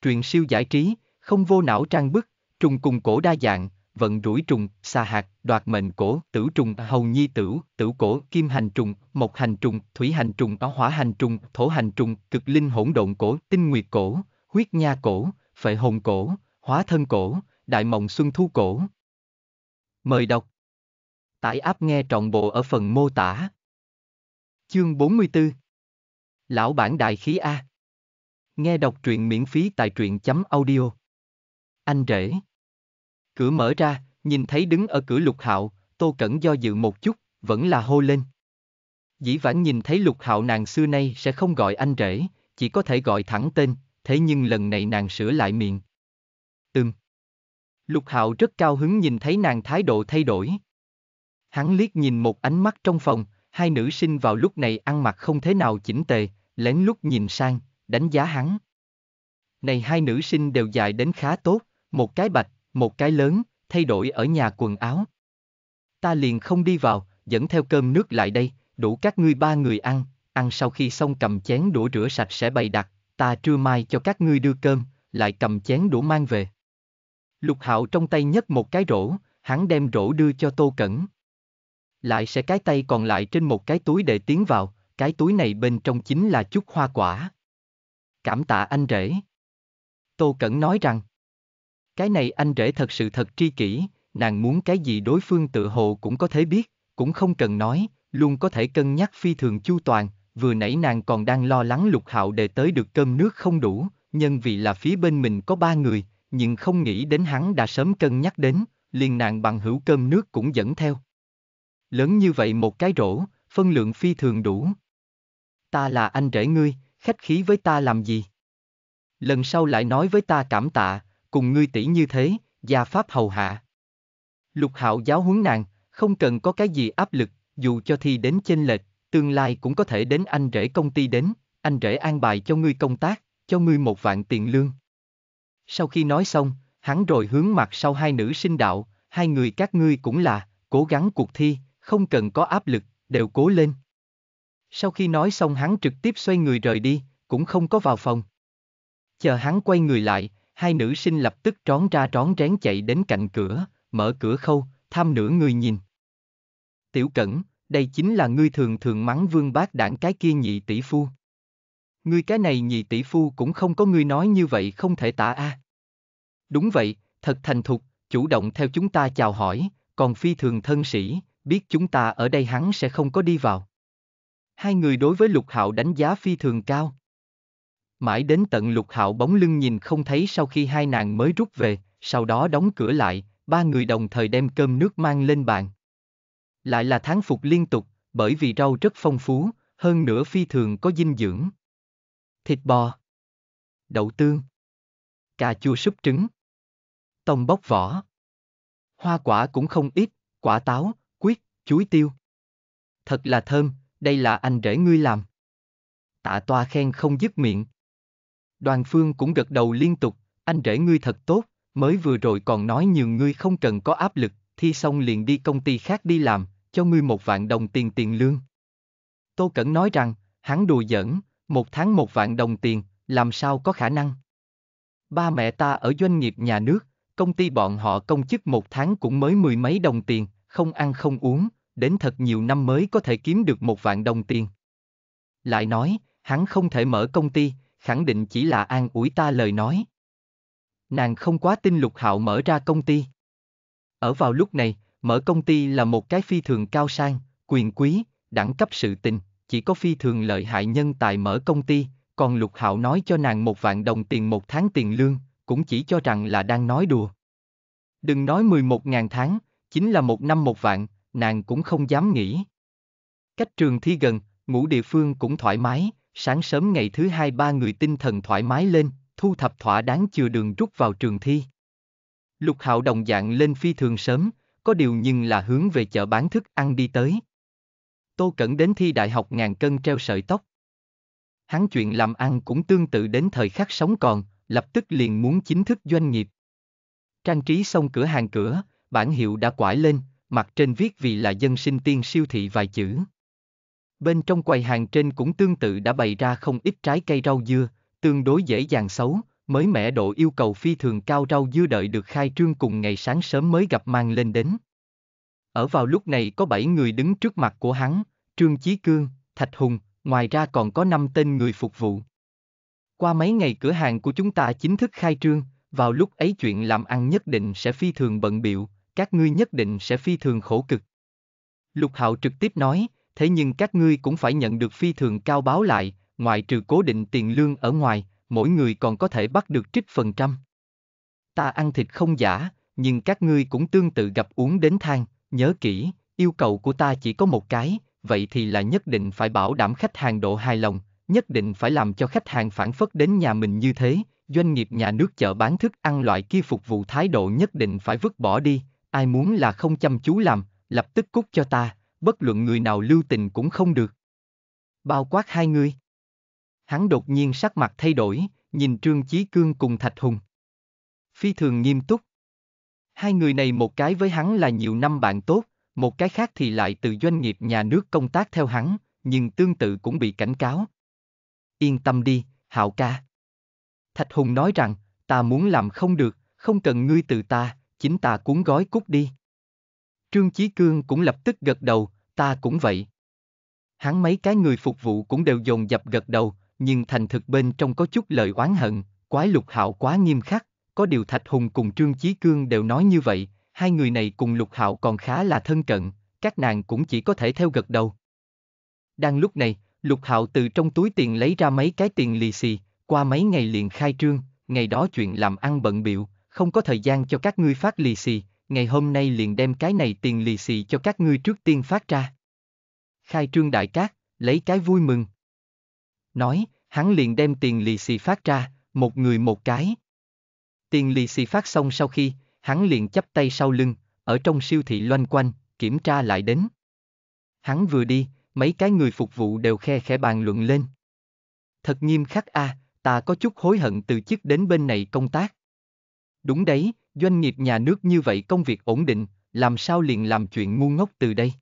Truyện siêu giải trí, không vô não trang bức, trùng cùng cổ đa dạng, vận rủi trùng, xà hạt, đoạt mệnh cổ, tử trùng, hầu nhi tử, tử cổ, kim hành trùng, mộc hành trùng, thủy hành trùng, hỏa hành trùng, thổ hành trùng, cực linh hỗn độn cổ, tinh nguyệt cổ, huyết nha cổ, phệ hồn cổ, hóa thân cổ, đại mộng xuân thu cổ. Mời đọc. Tải áp nghe trọn bộ ở phần mô tả. Chương 44 Lão bản đại khí A Nghe đọc truyện miễn phí tại truyện chấm audio anh rể. Cửa mở ra, nhìn thấy đứng ở cửa lục hạo, tô cẩn do dự một chút, vẫn là hô lên. Dĩ Vãn nhìn thấy lục hạo nàng xưa nay sẽ không gọi anh rể, chỉ có thể gọi thẳng tên, thế nhưng lần này nàng sửa lại miệng. Ừm. Lục hạo rất cao hứng nhìn thấy nàng thái độ thay đổi. Hắn liếc nhìn một ánh mắt trong phòng, hai nữ sinh vào lúc này ăn mặc không thế nào chỉnh tề, lén lút nhìn sang, đánh giá hắn. Này hai nữ sinh đều dài đến khá tốt, một cái bạch, một cái lớn, thay đổi ở nhà quần áo. Ta liền không đi vào, dẫn theo cơm nước lại đây, đủ các ngươi ba người ăn, ăn sau khi xong cầm chén đũa rửa sạch sẽ bày đặt, ta trưa mai cho các ngươi đưa cơm, lại cầm chén đũa mang về. Lục Hạo trong tay nhấc một cái rổ, hắn đem rổ đưa cho Tô Cẩn. Lại sẽ cái tay còn lại trên một cái túi để tiến vào, cái túi này bên trong chính là chút hoa quả. Cảm tạ anh rể. Tô Cẩn nói rằng. Cái này anh rể thật sự thật tri kỷ, nàng muốn cái gì đối phương tự hồ cũng có thể biết, cũng không cần nói, luôn có thể cân nhắc phi thường chu toàn, vừa nãy nàng còn đang lo lắng lục hạo để tới được cơm nước không đủ, nhân vì là phía bên mình có ba người, nhưng không nghĩ đến hắn đã sớm cân nhắc đến, liền nàng bằng hữu cơm nước cũng dẫn theo. Lớn như vậy một cái rổ, phân lượng phi thường đủ. Ta là anh rể ngươi, khách khí với ta làm gì? Lần sau lại nói với ta cảm tạ, cùng ngươi tỷ như thế, gia pháp hầu hạ. Lục hạo giáo huấn nàng, không cần có cái gì áp lực, dù cho thi đến chênh lệch, tương lai cũng có thể đến anh rể công ty đến, anh rể an bài cho ngươi công tác, cho ngươi một vạn tiền lương. Sau khi nói xong, hắn rồi hướng mặt sau hai nữ sinh đạo, hai người các ngươi cũng là, cố gắng cuộc thi, không cần có áp lực, đều cố lên. Sau khi nói xong hắn trực tiếp xoay người rời đi, cũng không có vào phòng. Chờ hắn quay người lại, hai nữ sinh lập tức trón ra trón rén chạy đến cạnh cửa, mở cửa khâu, tham nửa người nhìn. Tiểu Cẩn, đây chính là ngươi thường thường mắng vương bác đảng cái kia nhị tỷ phu. Ngươi cái này nhị tỷ phu cũng không có ngươi nói như vậy không thể tả a. À. Đúng vậy, thật thành thục, chủ động theo chúng ta chào hỏi, còn phi thường thân sĩ, biết chúng ta ở đây hắn sẽ không có đi vào. Hai người đối với Lục Hạo đánh giá phi thường cao mãi đến tận lục hạo bóng lưng nhìn không thấy sau khi hai nàng mới rút về, sau đó đóng cửa lại, ba người đồng thời đem cơm nước mang lên bàn. Lại là tháng phục liên tục, bởi vì rau rất phong phú, hơn nữa phi thường có dinh dưỡng. Thịt bò, đậu tương, cà chua súp trứng, tông bóc vỏ, hoa quả cũng không ít, quả táo, quýt, chuối tiêu. Thật là thơm, đây là anh rể ngươi làm. Tạ toa khen không dứt miệng. Đoàn Phương cũng gật đầu liên tục, anh rể ngươi thật tốt, mới vừa rồi còn nói nhiều ngươi không cần có áp lực, thi xong liền đi công ty khác đi làm, cho ngươi một vạn đồng tiền tiền lương. Tô Cẩn nói rằng, hắn đùa giỡn, một tháng một vạn đồng tiền, làm sao có khả năng. Ba mẹ ta ở doanh nghiệp nhà nước, công ty bọn họ công chức một tháng cũng mới mười mấy đồng tiền, không ăn không uống, đến thật nhiều năm mới có thể kiếm được một vạn đồng tiền. Lại nói, hắn không thể mở công ty, khẳng định chỉ là an ủi ta lời nói. Nàng không quá tin lục hạo mở ra công ty. Ở vào lúc này, mở công ty là một cái phi thường cao sang, quyền quý, đẳng cấp sự tình, chỉ có phi thường lợi hại nhân tài mở công ty, còn lục hạo nói cho nàng một vạn đồng tiền một tháng tiền lương, cũng chỉ cho rằng là đang nói đùa. Đừng nói 11 ngàn tháng, chính là một năm một vạn, nàng cũng không dám nghĩ. Cách trường thi gần, ngủ địa phương cũng thoải mái, sáng sớm ngày thứ hai ba người tinh thần thoải mái lên, thu thập thỏa đáng chừa đường rút vào trường thi. Lục hạo đồng dạng lên phi thường sớm, có điều nhưng là hướng về chợ bán thức ăn đi tới. Tô Cẩn đến thi đại học ngàn cân treo sợi tóc. Hắn chuyện làm ăn cũng tương tự đến thời khắc sống còn, lập tức liền muốn chính thức doanh nghiệp. Trang trí xong cửa hàng cửa, bản hiệu đã quải lên, mặt trên viết vì là dân sinh tiên siêu thị vài chữ. Bên trong quầy hàng trên cũng tương tự đã bày ra không ít trái cây rau dưa, tương đối dễ dàng xấu, mới mẻ độ yêu cầu phi thường cao rau dưa đợi được khai trương cùng ngày sáng sớm mới gặp mang lên đến. Ở vào lúc này có 7 người đứng trước mặt của hắn, Trương Chí Cương, Thạch Hùng, ngoài ra còn có 5 tên người phục vụ. Qua mấy ngày cửa hàng của chúng ta chính thức khai trương, vào lúc ấy chuyện làm ăn nhất định sẽ phi thường bận biệu, các ngươi nhất định sẽ phi thường khổ cực. Lục Hạo trực tiếp nói, thế nhưng các ngươi cũng phải nhận được phi thường cao báo lại, ngoại trừ cố định tiền lương ở ngoài, mỗi người còn có thể bắt được trích phần trăm. Ta ăn thịt không giả, nhưng các ngươi cũng tương tự gặp uống đến thang, nhớ kỹ, yêu cầu của ta chỉ có một cái, vậy thì là nhất định phải bảo đảm khách hàng độ hài lòng, nhất định phải làm cho khách hàng phản phất đến nhà mình như thế, doanh nghiệp nhà nước chợ bán thức ăn loại kia phục vụ thái độ nhất định phải vứt bỏ đi, ai muốn là không chăm chú làm, lập tức cút cho ta, bất luận người nào lưu tình cũng không được. Bao quát hai người. Hắn đột nhiên sắc mặt thay đổi, nhìn Trương Chí Cương cùng Thạch Hùng. Phi thường nghiêm túc. Hai người này một cái với hắn là nhiều năm bạn tốt, một cái khác thì lại từ doanh nghiệp nhà nước công tác theo hắn, nhưng tương tự cũng bị cảnh cáo. Yên tâm đi, Hạo ca. Thạch Hùng nói rằng, ta muốn làm không được, không cần ngươi từ ta, chính ta cuốn gói cút đi. Trương Chí Cương cũng lập tức gật đầu, ta cũng vậy. Hắn mấy cái người phục vụ cũng đều dồn dập gật đầu, nhưng thành thực bên trong có chút lời oán hận, quái lục hạo quá nghiêm khắc, có điều Thạch Hùng cùng Trương Chí Cương đều nói như vậy, hai người này cùng lục hạo còn khá là thân cận, các nàng cũng chỉ có thể theo gật đầu. Đang lúc này, lục hạo từ trong túi tiền lấy ra mấy cái tiền lì xì, qua mấy ngày liền khai trương, ngày đó chuyện làm ăn bận biệu, không có thời gian cho các ngươi phát lì xì, ngày hôm nay liền đem cái này tiền lì xì cho các ngươi trước tiên phát ra. Khai trương đại cát, lấy cái vui mừng. Nói, hắn liền đem tiền lì xì phát ra, một người một cái. Tiền lì xì phát xong sau khi, hắn liền chắp tay sau lưng, ở trong siêu thị loanh quanh, kiểm tra lại đến. Hắn vừa đi, mấy cái người phục vụ đều khe khẽ bàn luận lên. Thật nghiêm khắc a, à, ta có chút hối hận từ chức đến bên này công tác. Đúng đấy, Doanh nghiệp nhà nước như vậy công việc ổn định, làm sao liền làm chuyện ngu ngốc từ đây?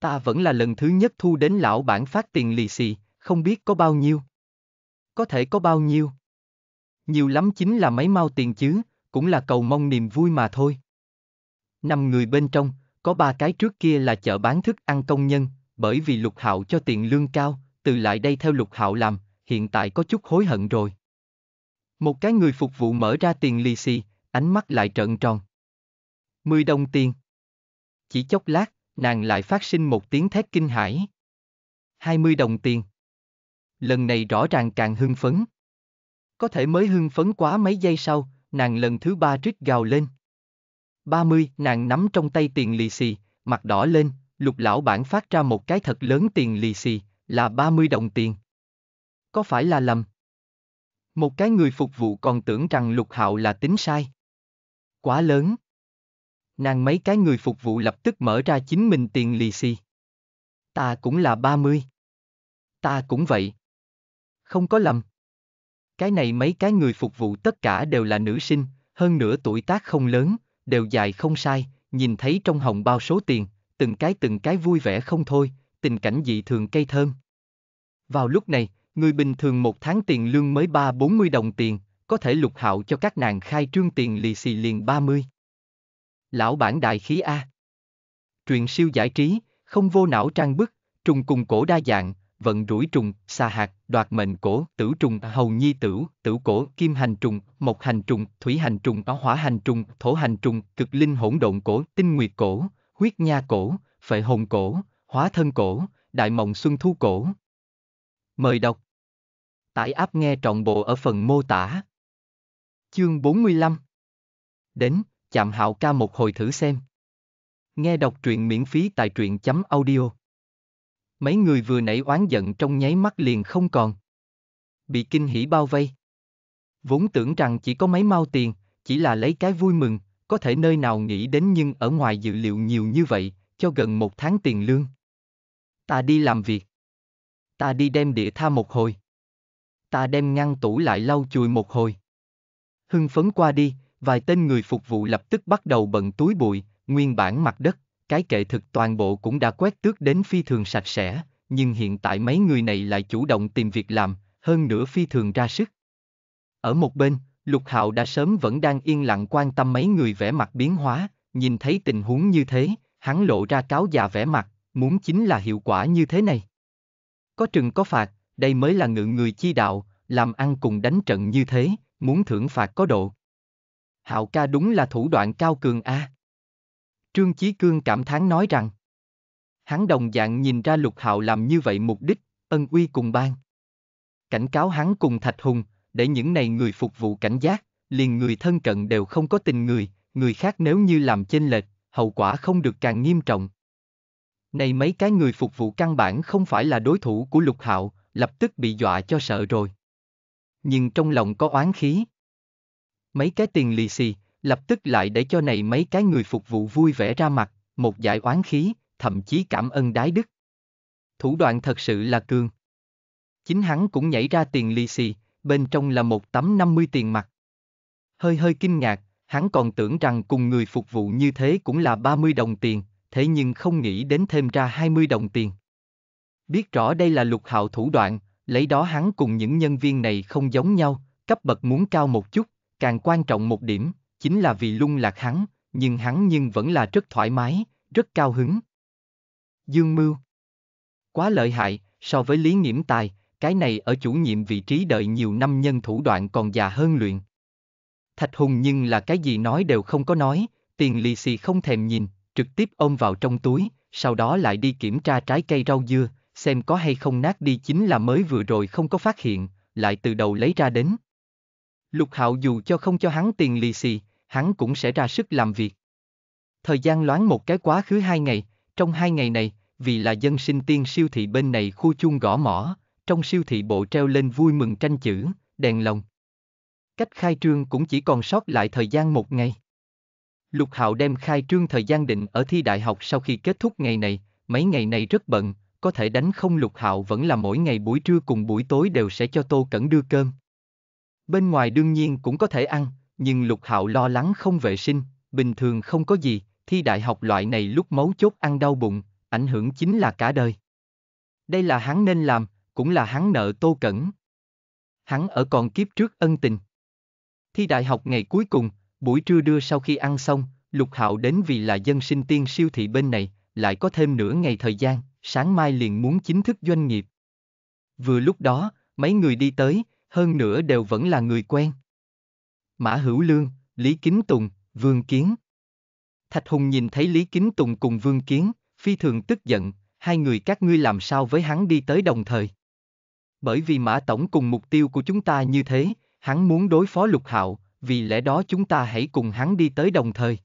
Ta vẫn là lần thứ nhất thu đến lão bản phát tiền lì xì, không biết có bao nhiêu. Có thể có bao nhiêu. Nhiều lắm chính là mấy mau tiền chứ, cũng là cầu mong niềm vui mà thôi. Năm người bên trong, có ba cái trước kia là chợ bán thức ăn công nhân, bởi vì lục hạo cho tiền lương cao, từ lại đây theo lục hạo làm, hiện tại có chút hối hận rồi. Một cái người phục vụ mở ra tiền lì xì, ánh mắt lại trợn tròn. Mười đồng tiền. Chỉ chốc lát, nàng lại phát sinh một tiếng thét kinh hãi. Hai mươi đồng tiền. Lần này rõ ràng càng hưng phấn. Có thể mới hưng phấn quá mấy giây sau, nàng lần thứ ba rít gào lên. Ba mươi, nàng nắm trong tay tiền lì xì, mặt đỏ lên, lục lão bản phát ra một cái thật lớn tiền lì xì, là ba mươi đồng tiền. Có phải là lầm? Một cái người phục vụ còn tưởng rằng lục hạo là tính sai quá lớn. Nàng mấy cái người phục vụ lập tức mở ra chính mình tiền lì xì. Ta cũng là 30. Ta cũng vậy. Không có lầm. Cái này mấy cái người phục vụ tất cả đều là nữ sinh, hơn nữa tuổi tác không lớn, đều dài không sai, nhìn thấy trong hồng bao số tiền, từng cái từng cái vui vẻ không thôi, tình cảnh dị thường cây thơm. Vào lúc này, người bình thường một tháng tiền lương mới 3-40 đồng tiền, có thể lục hạo cho các nàng khai trương tiền lì xì liền 30. Lão bản đại khí A. Truyện siêu giải trí, không vô não trang bức, trùng cùng cổ đa dạng, vận rủi trùng, xà hạt, đoạt mệnh cổ, tử trùng, hầu nhi tử, tử cổ, kim hành trùng, mộc hành trùng, thủy hành trùng, hỏa hành trùng, thổ hành trùng, cực linh hỗn độn cổ, tinh nguyệt cổ, huyết nha cổ, phệ hồn cổ, hóa thân cổ, đại mộng xuân thu cổ. Mời đọc. Tải app nghe trọn bộ ở phần mô tả. Chương 45 Đến, chạm hạo ca một hồi thử xem. Nghe đọc truyện miễn phí tại truyện chấm audio. Mấy người vừa nãy oán giận trong nháy mắt liền không còn. Bị kinh hỉ bao vây. Vốn tưởng rằng chỉ có mấy mau tiền, chỉ là lấy cái vui mừng, có thể nơi nào nghĩ đến nhưng ở ngoài dự liệu nhiều như vậy, cho gần một tháng tiền lương. Ta đi làm việc. Ta đi đem địa tha một hồi. Ta đem ngăn tủ lại lau chùi một hồi. Hưng phấn qua đi, vài tên người phục vụ lập tức bắt đầu bận túi bụi, nguyên bản mặt đất, cái kệ thực toàn bộ cũng đã quét tước đến phi thường sạch sẽ, nhưng hiện tại mấy người này lại chủ động tìm việc làm, hơn nữa phi thường ra sức. Ở một bên, Lục Hạo đã sớm vẫn đang yên lặng quan tâm mấy người vẻ mặt biến hóa, nhìn thấy tình huống như thế, hắn lộ ra cáo già vẻ mặt, muốn chính là hiệu quả như thế này. Có trừng có phạt, đây mới là ngự người chi đạo, làm ăn cùng đánh trận như thế, muốn thưởng phạt có độ. Hạo ca đúng là thủ đoạn cao cường a. À. Trương Chí Cương cảm thán nói rằng, hắn đồng dạng nhìn ra lục hạo làm như vậy mục đích, ân uy cùng ban. Cảnh cáo hắn cùng Thạch Hùng, để những này người phục vụ cảnh giác, liền người thân cận đều không có tình người, người khác nếu như làm chênh lệch, hậu quả không được càng nghiêm trọng. Này mấy cái người phục vụ căn bản không phải là đối thủ của lục hạo, lập tức bị dọa cho sợ rồi nhưng trong lòng có oán khí. Mấy cái tiền lì xì, lập tức lại để cho này mấy cái người phục vụ vui vẻ ra mặt, một giải oán khí, thậm chí cảm ơn đái đức. Thủ đoạn thật sự là cường. Chính hắn cũng nhảy ra tiền lì xì, bên trong là một tấm 50 tiền mặt. Hơi hơi kinh ngạc, hắn còn tưởng rằng cùng người phục vụ như thế cũng là 30 đồng tiền, thế nhưng không nghĩ đến thêm ra 20 đồng tiền. Biết rõ đây là lục hạo thủ đoạn, lấy đó hắn cùng những nhân viên này không giống nhau, cấp bậc muốn cao một chút, càng quan trọng một điểm, chính là vì lung lạc hắn, nhưng hắn nhưng vẫn là rất thoải mái, rất cao hứng. Dương Mưu Quá lợi hại, so với Lý Nghiễm Tài, cái này ở chủ nhiệm vị trí đợi nhiều năm nhân thủ đoạn còn già hơn luyện. Thạch Hùng nhưng là cái gì nói đều không có nói, tiền lì xì không thèm nhìn, trực tiếp ôm vào trong túi, sau đó lại đi kiểm tra trái cây rau dưa, xem có hay không nát đi chính là mới vừa rồi không có phát hiện, lại từ đầu lấy ra đến. Lục Hạo dù cho không cho hắn tiền lì xì, hắn cũng sẽ ra sức làm việc. Thời gian loáng một cái quá khứ hai ngày, trong hai ngày này, vì là dân sinh tiên siêu thị bên này khu chung gõ mỏ, trong siêu thị bộ treo lên vui mừng tranh chữ, đèn lồng. Cách khai trương cũng chỉ còn sót lại thời gian một ngày. Lục Hạo đem khai trương thời gian định ở thi đại học sau khi kết thúc ngày này, mấy ngày này rất bận, có thể đánh không lục hạo vẫn là mỗi ngày buổi trưa cùng buổi tối đều sẽ cho Tô Cẩn đưa cơm. Bên ngoài đương nhiên cũng có thể ăn, nhưng lục hạo lo lắng không vệ sinh, bình thường không có gì, thi đại học loại này lúc mấu chốt ăn đau bụng, ảnh hưởng chính là cả đời. Đây là hắn nên làm, cũng là hắn nợ Tô Cẩn. Hắn ở còn kiếp trước ân tình. Thi đại học ngày cuối cùng, buổi trưa đưa sau khi ăn xong, Lục Hạo đến vì là dân sinh tiên siêu thị bên này, lại có thêm nửa ngày thời gian, sáng mai liền muốn chính thức doanh nghiệp. Vừa lúc đó, mấy người đi tới, hơn nữa đều vẫn là người quen. Mã Hữu Lương, Lý Kính Tùng, Vương Kiến. Thạch Hùng nhìn thấy Lý Kính Tùng cùng Vương Kiến, phi thường tức giận, hai người các ngươi làm sao với hắn đi tới đồng thời. Bởi vì Mã Tổng cùng mục tiêu của chúng ta như thế, hắn muốn đối phó lục hạo, vì lẽ đó chúng ta hãy cùng hắn đi tới đồng thời.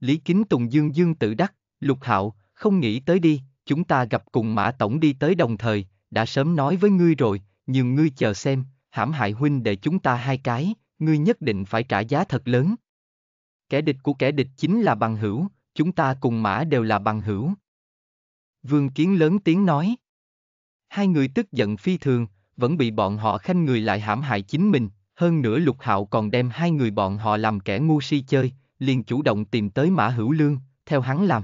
Lý Kính Tùng Dương Dương tự đắc, lục hạo, không nghĩ tới đi, chúng ta gặp cùng Mã Tổng đi tới đồng thời, đã sớm nói với ngươi rồi, nhưng ngươi chờ xem, hãm hại huynh để chúng ta hai cái, ngươi nhất định phải trả giá thật lớn. Kẻ địch của kẻ địch chính là bằng hữu, chúng ta cùng mã đều là bằng hữu. Vương Kiến lớn tiếng nói. Hai người tức giận phi thường, vẫn bị bọn họ khanh người lại hãm hại chính mình, hơn nữa lục hạo còn đem hai người bọn họ làm kẻ ngu si chơi, liền chủ động tìm tới mã hữu lương, theo hắn làm.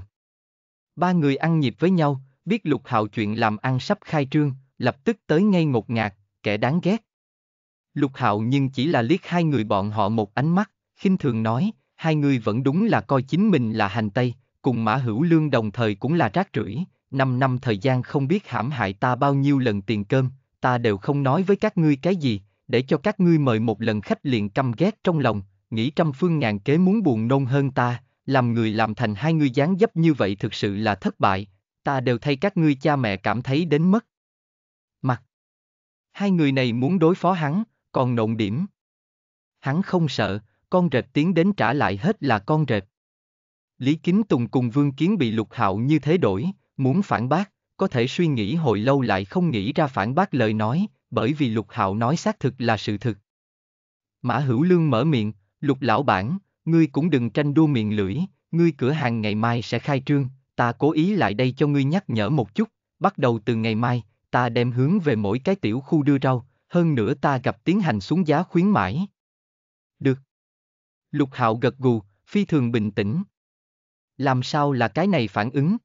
Ba người ăn nhịp với nhau, biết lục hạo chuyện làm ăn sắp khai trương, lập tức tới ngay ngột ngạt, kẻ đáng ghét. Lục hạo nhưng chỉ là liếc hai người bọn họ một ánh mắt, khinh thường nói, hai người vẫn đúng là coi chính mình là hành tây, cùng mã hữu lương đồng thời cũng là rác rưởi, năm năm thời gian không biết hãm hại ta bao nhiêu lần tiền cơm, ta đều không nói với các ngươi cái gì, để cho các ngươi mời một lần khách liền căm ghét trong lòng, nghĩ trăm phương ngàn kế muốn buồn nôn hơn ta, làm người làm thành hai người dáng dấp như vậy thực sự là thất bại, ta đều thay các ngươi cha mẹ cảm thấy đến mất. Mặt. Hai người này muốn đối phó hắn, còn nộn điểm. Hắn không sợ, con rệp tiến đến trả lại hết là con rệp. Lý Kính Tùng cùng Vương Kiến bị lục hạo như thế đổi, muốn phản bác, có thể suy nghĩ hồi lâu lại không nghĩ ra phản bác lời nói, bởi vì lục hạo nói xác thực là sự thực. Mã Hữu Lương mở miệng, lục lão bản, ngươi cũng đừng tranh đua miệng lưỡi, ngươi cửa hàng ngày mai sẽ khai trương, ta cố ý lại đây cho ngươi nhắc nhở một chút, bắt đầu từ ngày mai, ta đem hướng về mỗi cái tiểu khu đưa rau, hơn nữa ta gặp tiến hành xuống giá khuyến mãi. Được. Lục Hạo gật gù, phi thường bình tĩnh. Làm sao là cái này phản ứng?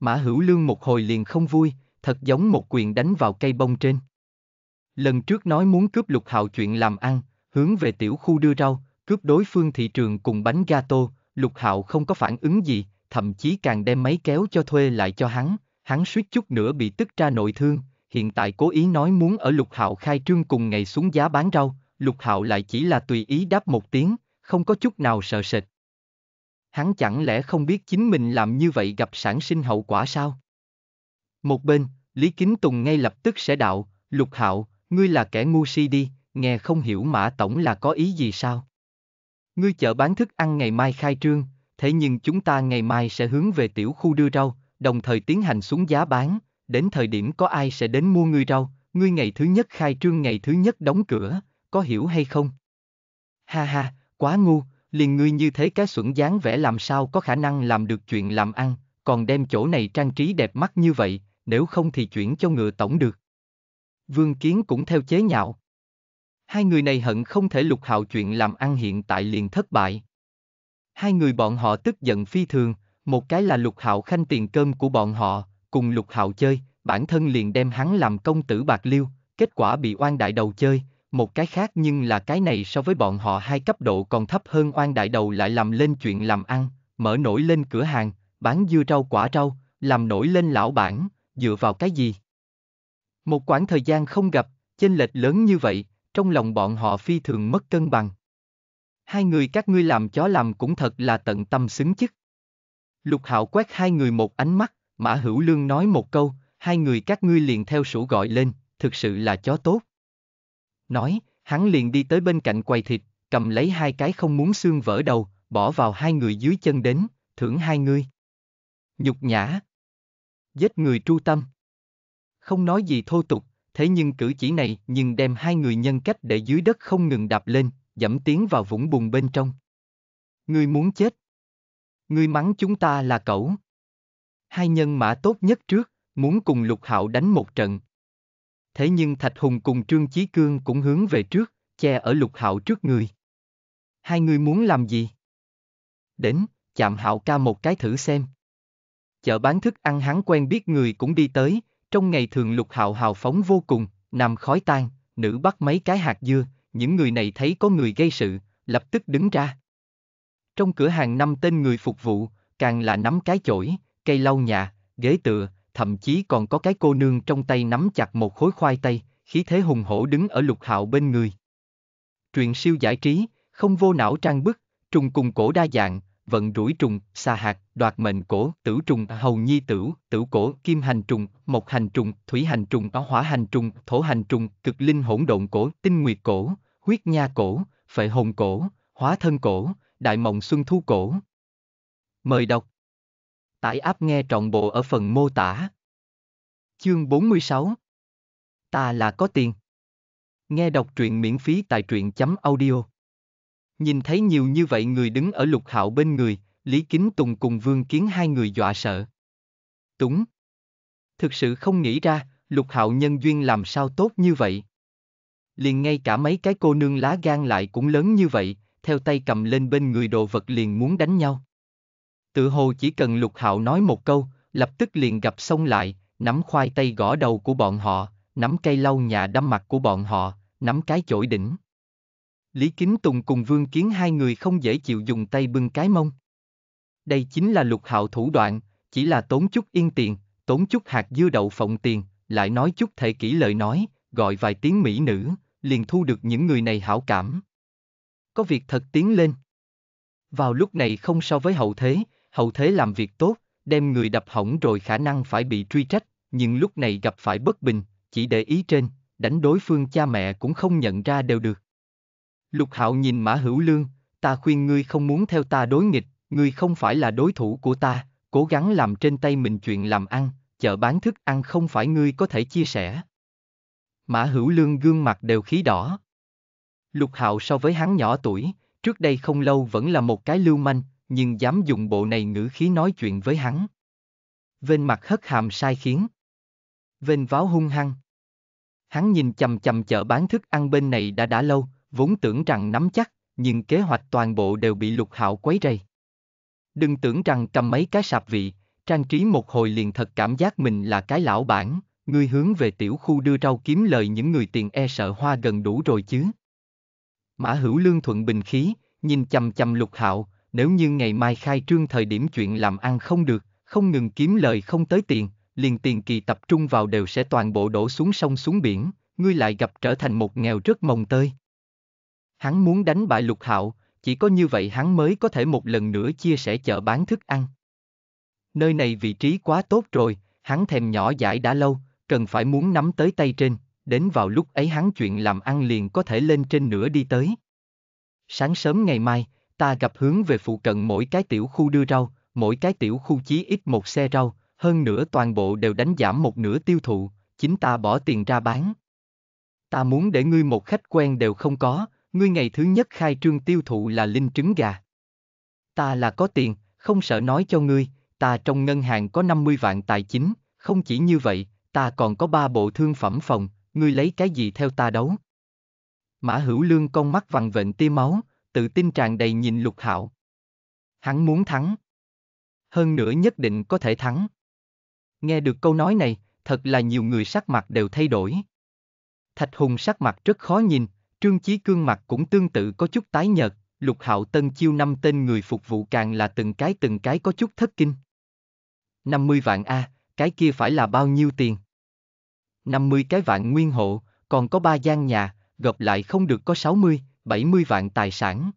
Mã Hữu Lương một hồi liền không vui, thật giống một quyền đánh vào cây bông trên. Lần trước nói muốn cướp Lục Hạo chuyện làm ăn, hướng về tiểu khu đưa rau, Cướp đối phương thị trường cùng bánh gato, Lục Hạo không có phản ứng gì, thậm chí càng đem máy kéo cho thuê lại cho hắn, hắn suýt chút nữa bị tức ra nội thương, hiện tại cố ý nói muốn ở Lục Hạo khai trương cùng ngày xuống giá bán rau, Lục Hạo lại chỉ là tùy ý đáp một tiếng, không có chút nào sợ sệt. Hắn chẳng lẽ không biết chính mình làm như vậy gặp sản sinh hậu quả sao? Một bên, Lý Kính Tùng ngay lập tức sẽ đạo, Lục Hạo, ngươi là kẻ ngu si đi, nghe không hiểu Mã Tổng là có ý gì sao? Ngươi chợ bán thức ăn ngày mai khai trương, thế nhưng chúng ta ngày mai sẽ hướng về tiểu khu đưa rau, đồng thời tiến hành xuống giá bán, đến thời điểm có ai sẽ đến mua ngươi rau, ngươi ngày thứ nhất khai trương ngày thứ nhất đóng cửa, có hiểu hay không? Ha ha, quá ngu, liền ngươi như thế cái xuẩn dáng vẽ làm sao có khả năng làm được chuyện làm ăn, còn đem chỗ này trang trí đẹp mắt như vậy, nếu không thì chuyển cho ngựa tổng được. Vương Kiến cũng theo chế nhạo. Hai người này hận không thể lục hạo chuyện làm ăn hiện tại liền thất bại. Hai người bọn họ tức giận phi thường, một cái là lục hạo khanh tiền cơm của bọn họ, cùng lục hạo chơi, bản thân liền đem hắn làm công tử bạc liêu, kết quả bị oan đại đầu chơi, một cái khác nhưng là cái này so với bọn họ hai cấp độ còn thấp hơn oan đại đầu lại làm lên chuyện làm ăn, mở nổi lên cửa hàng, bán dưa rau quả rau, làm nổi lên lão bản, dựa vào cái gì? Một quãng thời gian không gặp, chênh lệch lớn như vậy, trong lòng bọn họ phi thường mất cân bằng. Hai người các ngươi làm chó làm cũng thật là tận tâm xứng chức. Lục hạo quét hai người một ánh mắt, Mã Hữu Lương nói một câu, hai người các ngươi liền theo sủ gọi lên, thực sự là chó tốt. Nói, hắn liền đi tới bên cạnh quầy thịt, cầm lấy hai cái không muốn xương vỡ đầu, bỏ vào hai người dưới chân đến, thưởng hai người. Nhục nhã. Giết người tru tâm. Không nói gì thô tục, thế nhưng cử chỉ này nhưng đem hai người nhân cách để dưới đất không ngừng đạp lên, dẫm tiến vào vũng bùn bên trong. Ngươi muốn chết. Ngươi mắng chúng ta là cẩu. Hai nhân mã tốt nhất trước, muốn cùng lục hạo đánh một trận. Thế nhưng Thạch Hùng cùng Trương Chí Cương cũng hướng về trước, che ở lục hạo trước người. Hai người muốn làm gì? Đến, chạm hạo ca một cái thử xem. Chợ bán thức ăn hắn quen biết người cũng đi tới, trong ngày thường lục hạo hào phóng vô cùng, nằm khói tan, nữ bắt mấy cái hạt dưa, những người này thấy có người gây sự, lập tức đứng ra. Trong cửa hàng năm tên người phục vụ, càng là nắm cái chổi, cây lau nhà, ghế tựa, thậm chí còn có cái cô nương trong tay nắm chặt một khối khoai tây, khí thế hùng hổ đứng ở lục hạo bên người. Truyện siêu giải trí, không vô não trang bức, trùng cùng cổ đa dạng, vận rủi trùng, xa hạt, đoạt mệnh cổ, tử trùng, hầu nhi tử, tử cổ, kim hành trùng, mộc hành trùng, thủy hành trùng, hỏa hành trùng, thổ hành trùng, cực linh hỗn độn cổ, tinh nguyệt cổ, huyết nha cổ, phệ hồn cổ, hóa thân cổ, đại mộng xuân thu cổ. Mời đọc. Tải áp nghe trọn bộ ở phần mô tả. Chương 46 Ta là có tiền. Nghe đọc truyện miễn phí tại truyện chấm audio. Nhìn thấy nhiều như vậy người đứng ở lục hạo bên người, Lý Kính Tùng cùng Vương Kiến hai người dọa sợ. Túng. Thực sự không nghĩ ra, lục hạo nhân duyên làm sao tốt như vậy. Liền ngay cả mấy cái cô nương lá gan lại cũng lớn như vậy, theo tay cầm lên bên người đồ vật liền muốn đánh nhau. Tự hồ chỉ cần lục hạo nói một câu, lập tức liền gặp xông lại, nắm khoai tay gõ đầu của bọn họ, nắm cây lau nhà đâm mặt của bọn họ, nắm cái chổi đỉnh. Lý Kính Tùng cùng Vương Kiến hai người không dễ chịu dùng tay bưng cái mông. Đây chính là lục hạo thủ đoạn, chỉ là tốn chút yên tiền, tốn chút hạt dưa đậu phộng tiền, lại nói chút thể kỹ lời nói, gọi vài tiếng mỹ nữ, liền thu được những người này hảo cảm. Có việc thật tiến lên. Vào lúc này không so với hậu thế, hậu thế làm việc tốt, đem người đập hỏng rồi khả năng phải bị truy trách, nhưng lúc này gặp phải bất bình, chỉ để ý trên, đánh đối phương cha mẹ cũng không nhận ra đều được. Lục Hạo nhìn Mã Hữu Lương, ta khuyên ngươi không muốn theo ta đối nghịch, ngươi không phải là đối thủ của ta, cố gắng làm trên tay mình chuyện làm ăn, chợ bán thức ăn không phải ngươi có thể chia sẻ. Mã Hữu Lương gương mặt đều khí đỏ. Lục Hạo so với hắn nhỏ tuổi, trước đây không lâu vẫn là một cái lưu manh, nhưng dám dùng bộ này ngữ khí nói chuyện với hắn. Vên mặt hất hàm sai khiến. Vên váo hung hăng. Hắn nhìn chầm chầm chợ bán thức ăn bên này đã đã lâu, vốn tưởng rằng nắm chắc, nhưng kế hoạch toàn bộ đều bị lục hạo quấy rầy. Đừng tưởng rằng cầm mấy cái sạp vị, trang trí một hồi liền thật cảm giác mình là cái lão bản, ngươi hướng về tiểu khu đưa rau kiếm lời những người tiền e sợ hoa gần đủ rồi chứ. Mã hữu lương thuận bình khí, nhìn chầm chầm lục hạo, nếu như ngày mai khai trương thời điểm chuyện làm ăn không được, không ngừng kiếm lời không tới tiền, liền tiền kỳ tập trung vào đều sẽ toàn bộ đổ xuống sông xuống biển, ngươi lại gặp trở thành một nghèo rất mồng tơi. Hắn muốn đánh bại lục hạo, chỉ có như vậy hắn mới có thể một lần nữa chia sẻ chợ bán thức ăn. Nơi này vị trí quá tốt rồi, hắn thèm nhỏ dãi đã lâu, cần phải muốn nắm tới tay trên, đến vào lúc ấy hắn chuyện làm ăn liền có thể lên trên nửa đi tới. Sáng sớm ngày mai, ta gặp hướng về phụ cận mỗi cái tiểu khu đưa rau, mỗi cái tiểu khu chí ít một xe rau, hơn nữa toàn bộ đều đánh giảm một nửa tiêu thụ, chính ta bỏ tiền ra bán. Ta muốn để ngươi một khách quen đều không có, ngươi ngày thứ nhất khai trương tiêu thụ là linh trứng gà. Ta là có tiền, không sợ nói cho ngươi, ta trong ngân hàng có 50 vạn tài chính, không chỉ như vậy, ta còn có ba bộ thương phẩm phòng, ngươi lấy cái gì theo ta đấu. Mã hữu lương con mắt vằn vện tia máu, tự tin tràn đầy nhìn lục hạo. Hắn muốn thắng. Hơn nữa nhất định có thể thắng. Nghe được câu nói này, thật là nhiều người sắc mặt đều thay đổi. Thạch Hùng sắc mặt rất khó nhìn, Trương Chí Cương mặt cũng tương tự có chút tái nhợt, Lục Hạo Tân chiêu năm tên người phục vụ càng là từng cái từng cái có chút thất kinh. 50 vạn a, cái kia phải là bao nhiêu tiền? 50 cái vạn nguyên hộ, còn có ba gian nhà, gộp lại không được có 60, 70 vạn tài sản.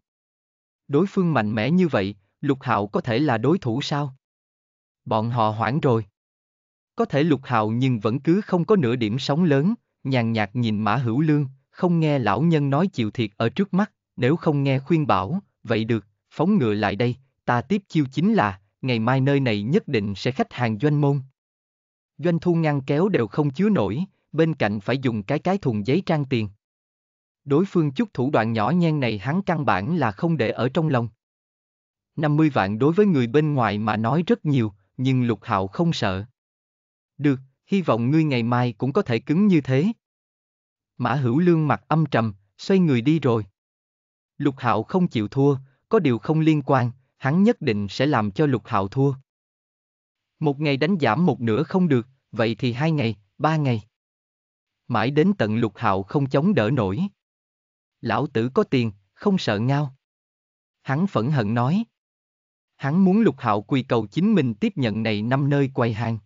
Đối phương mạnh mẽ như vậy, Lục Hạo có thể là đối thủ sao? Bọn họ hoảng rồi. Có thể Lục Hạo nhưng vẫn cứ không có nửa điểm sóng lớn, nhàn nhạt nhìn Mã Hữu Lương, không nghe lão nhân nói chịu thiệt ở trước mắt, nếu không nghe khuyên bảo, vậy được, phóng ngựa lại đây, ta tiếp chiêu chính là, ngày mai nơi này nhất định sẽ khách hàng doanh môn. Doanh thu ngăn kéo đều không chứa nổi, bên cạnh phải dùng cái cái thùng giấy trang tiền. Đối phương chút thủ đoạn nhỏ nhen này hắn căn bản là không để ở trong lòng. 50 vạn đối với người bên ngoài mà nói rất nhiều, nhưng lục hạo không sợ. Được, hy vọng ngươi ngày mai cũng có thể cứng như thế, Mã Hữu Lương mặt âm trầm, xoay người đi rồi. Lục Hạo không chịu thua, có điều không liên quan, hắn nhất định sẽ làm cho Lục Hạo thua. Một ngày đánh giảm một nửa không được, vậy thì hai ngày, ba ngày. Mãi đến tận Lục Hạo không chống đỡ nổi. Lão tử có tiền, không sợ ngao. Hắn phẫn hận nói. Hắn muốn Lục Hạo quỳ cầu chính mình tiếp nhận này năm nơi quay hàng.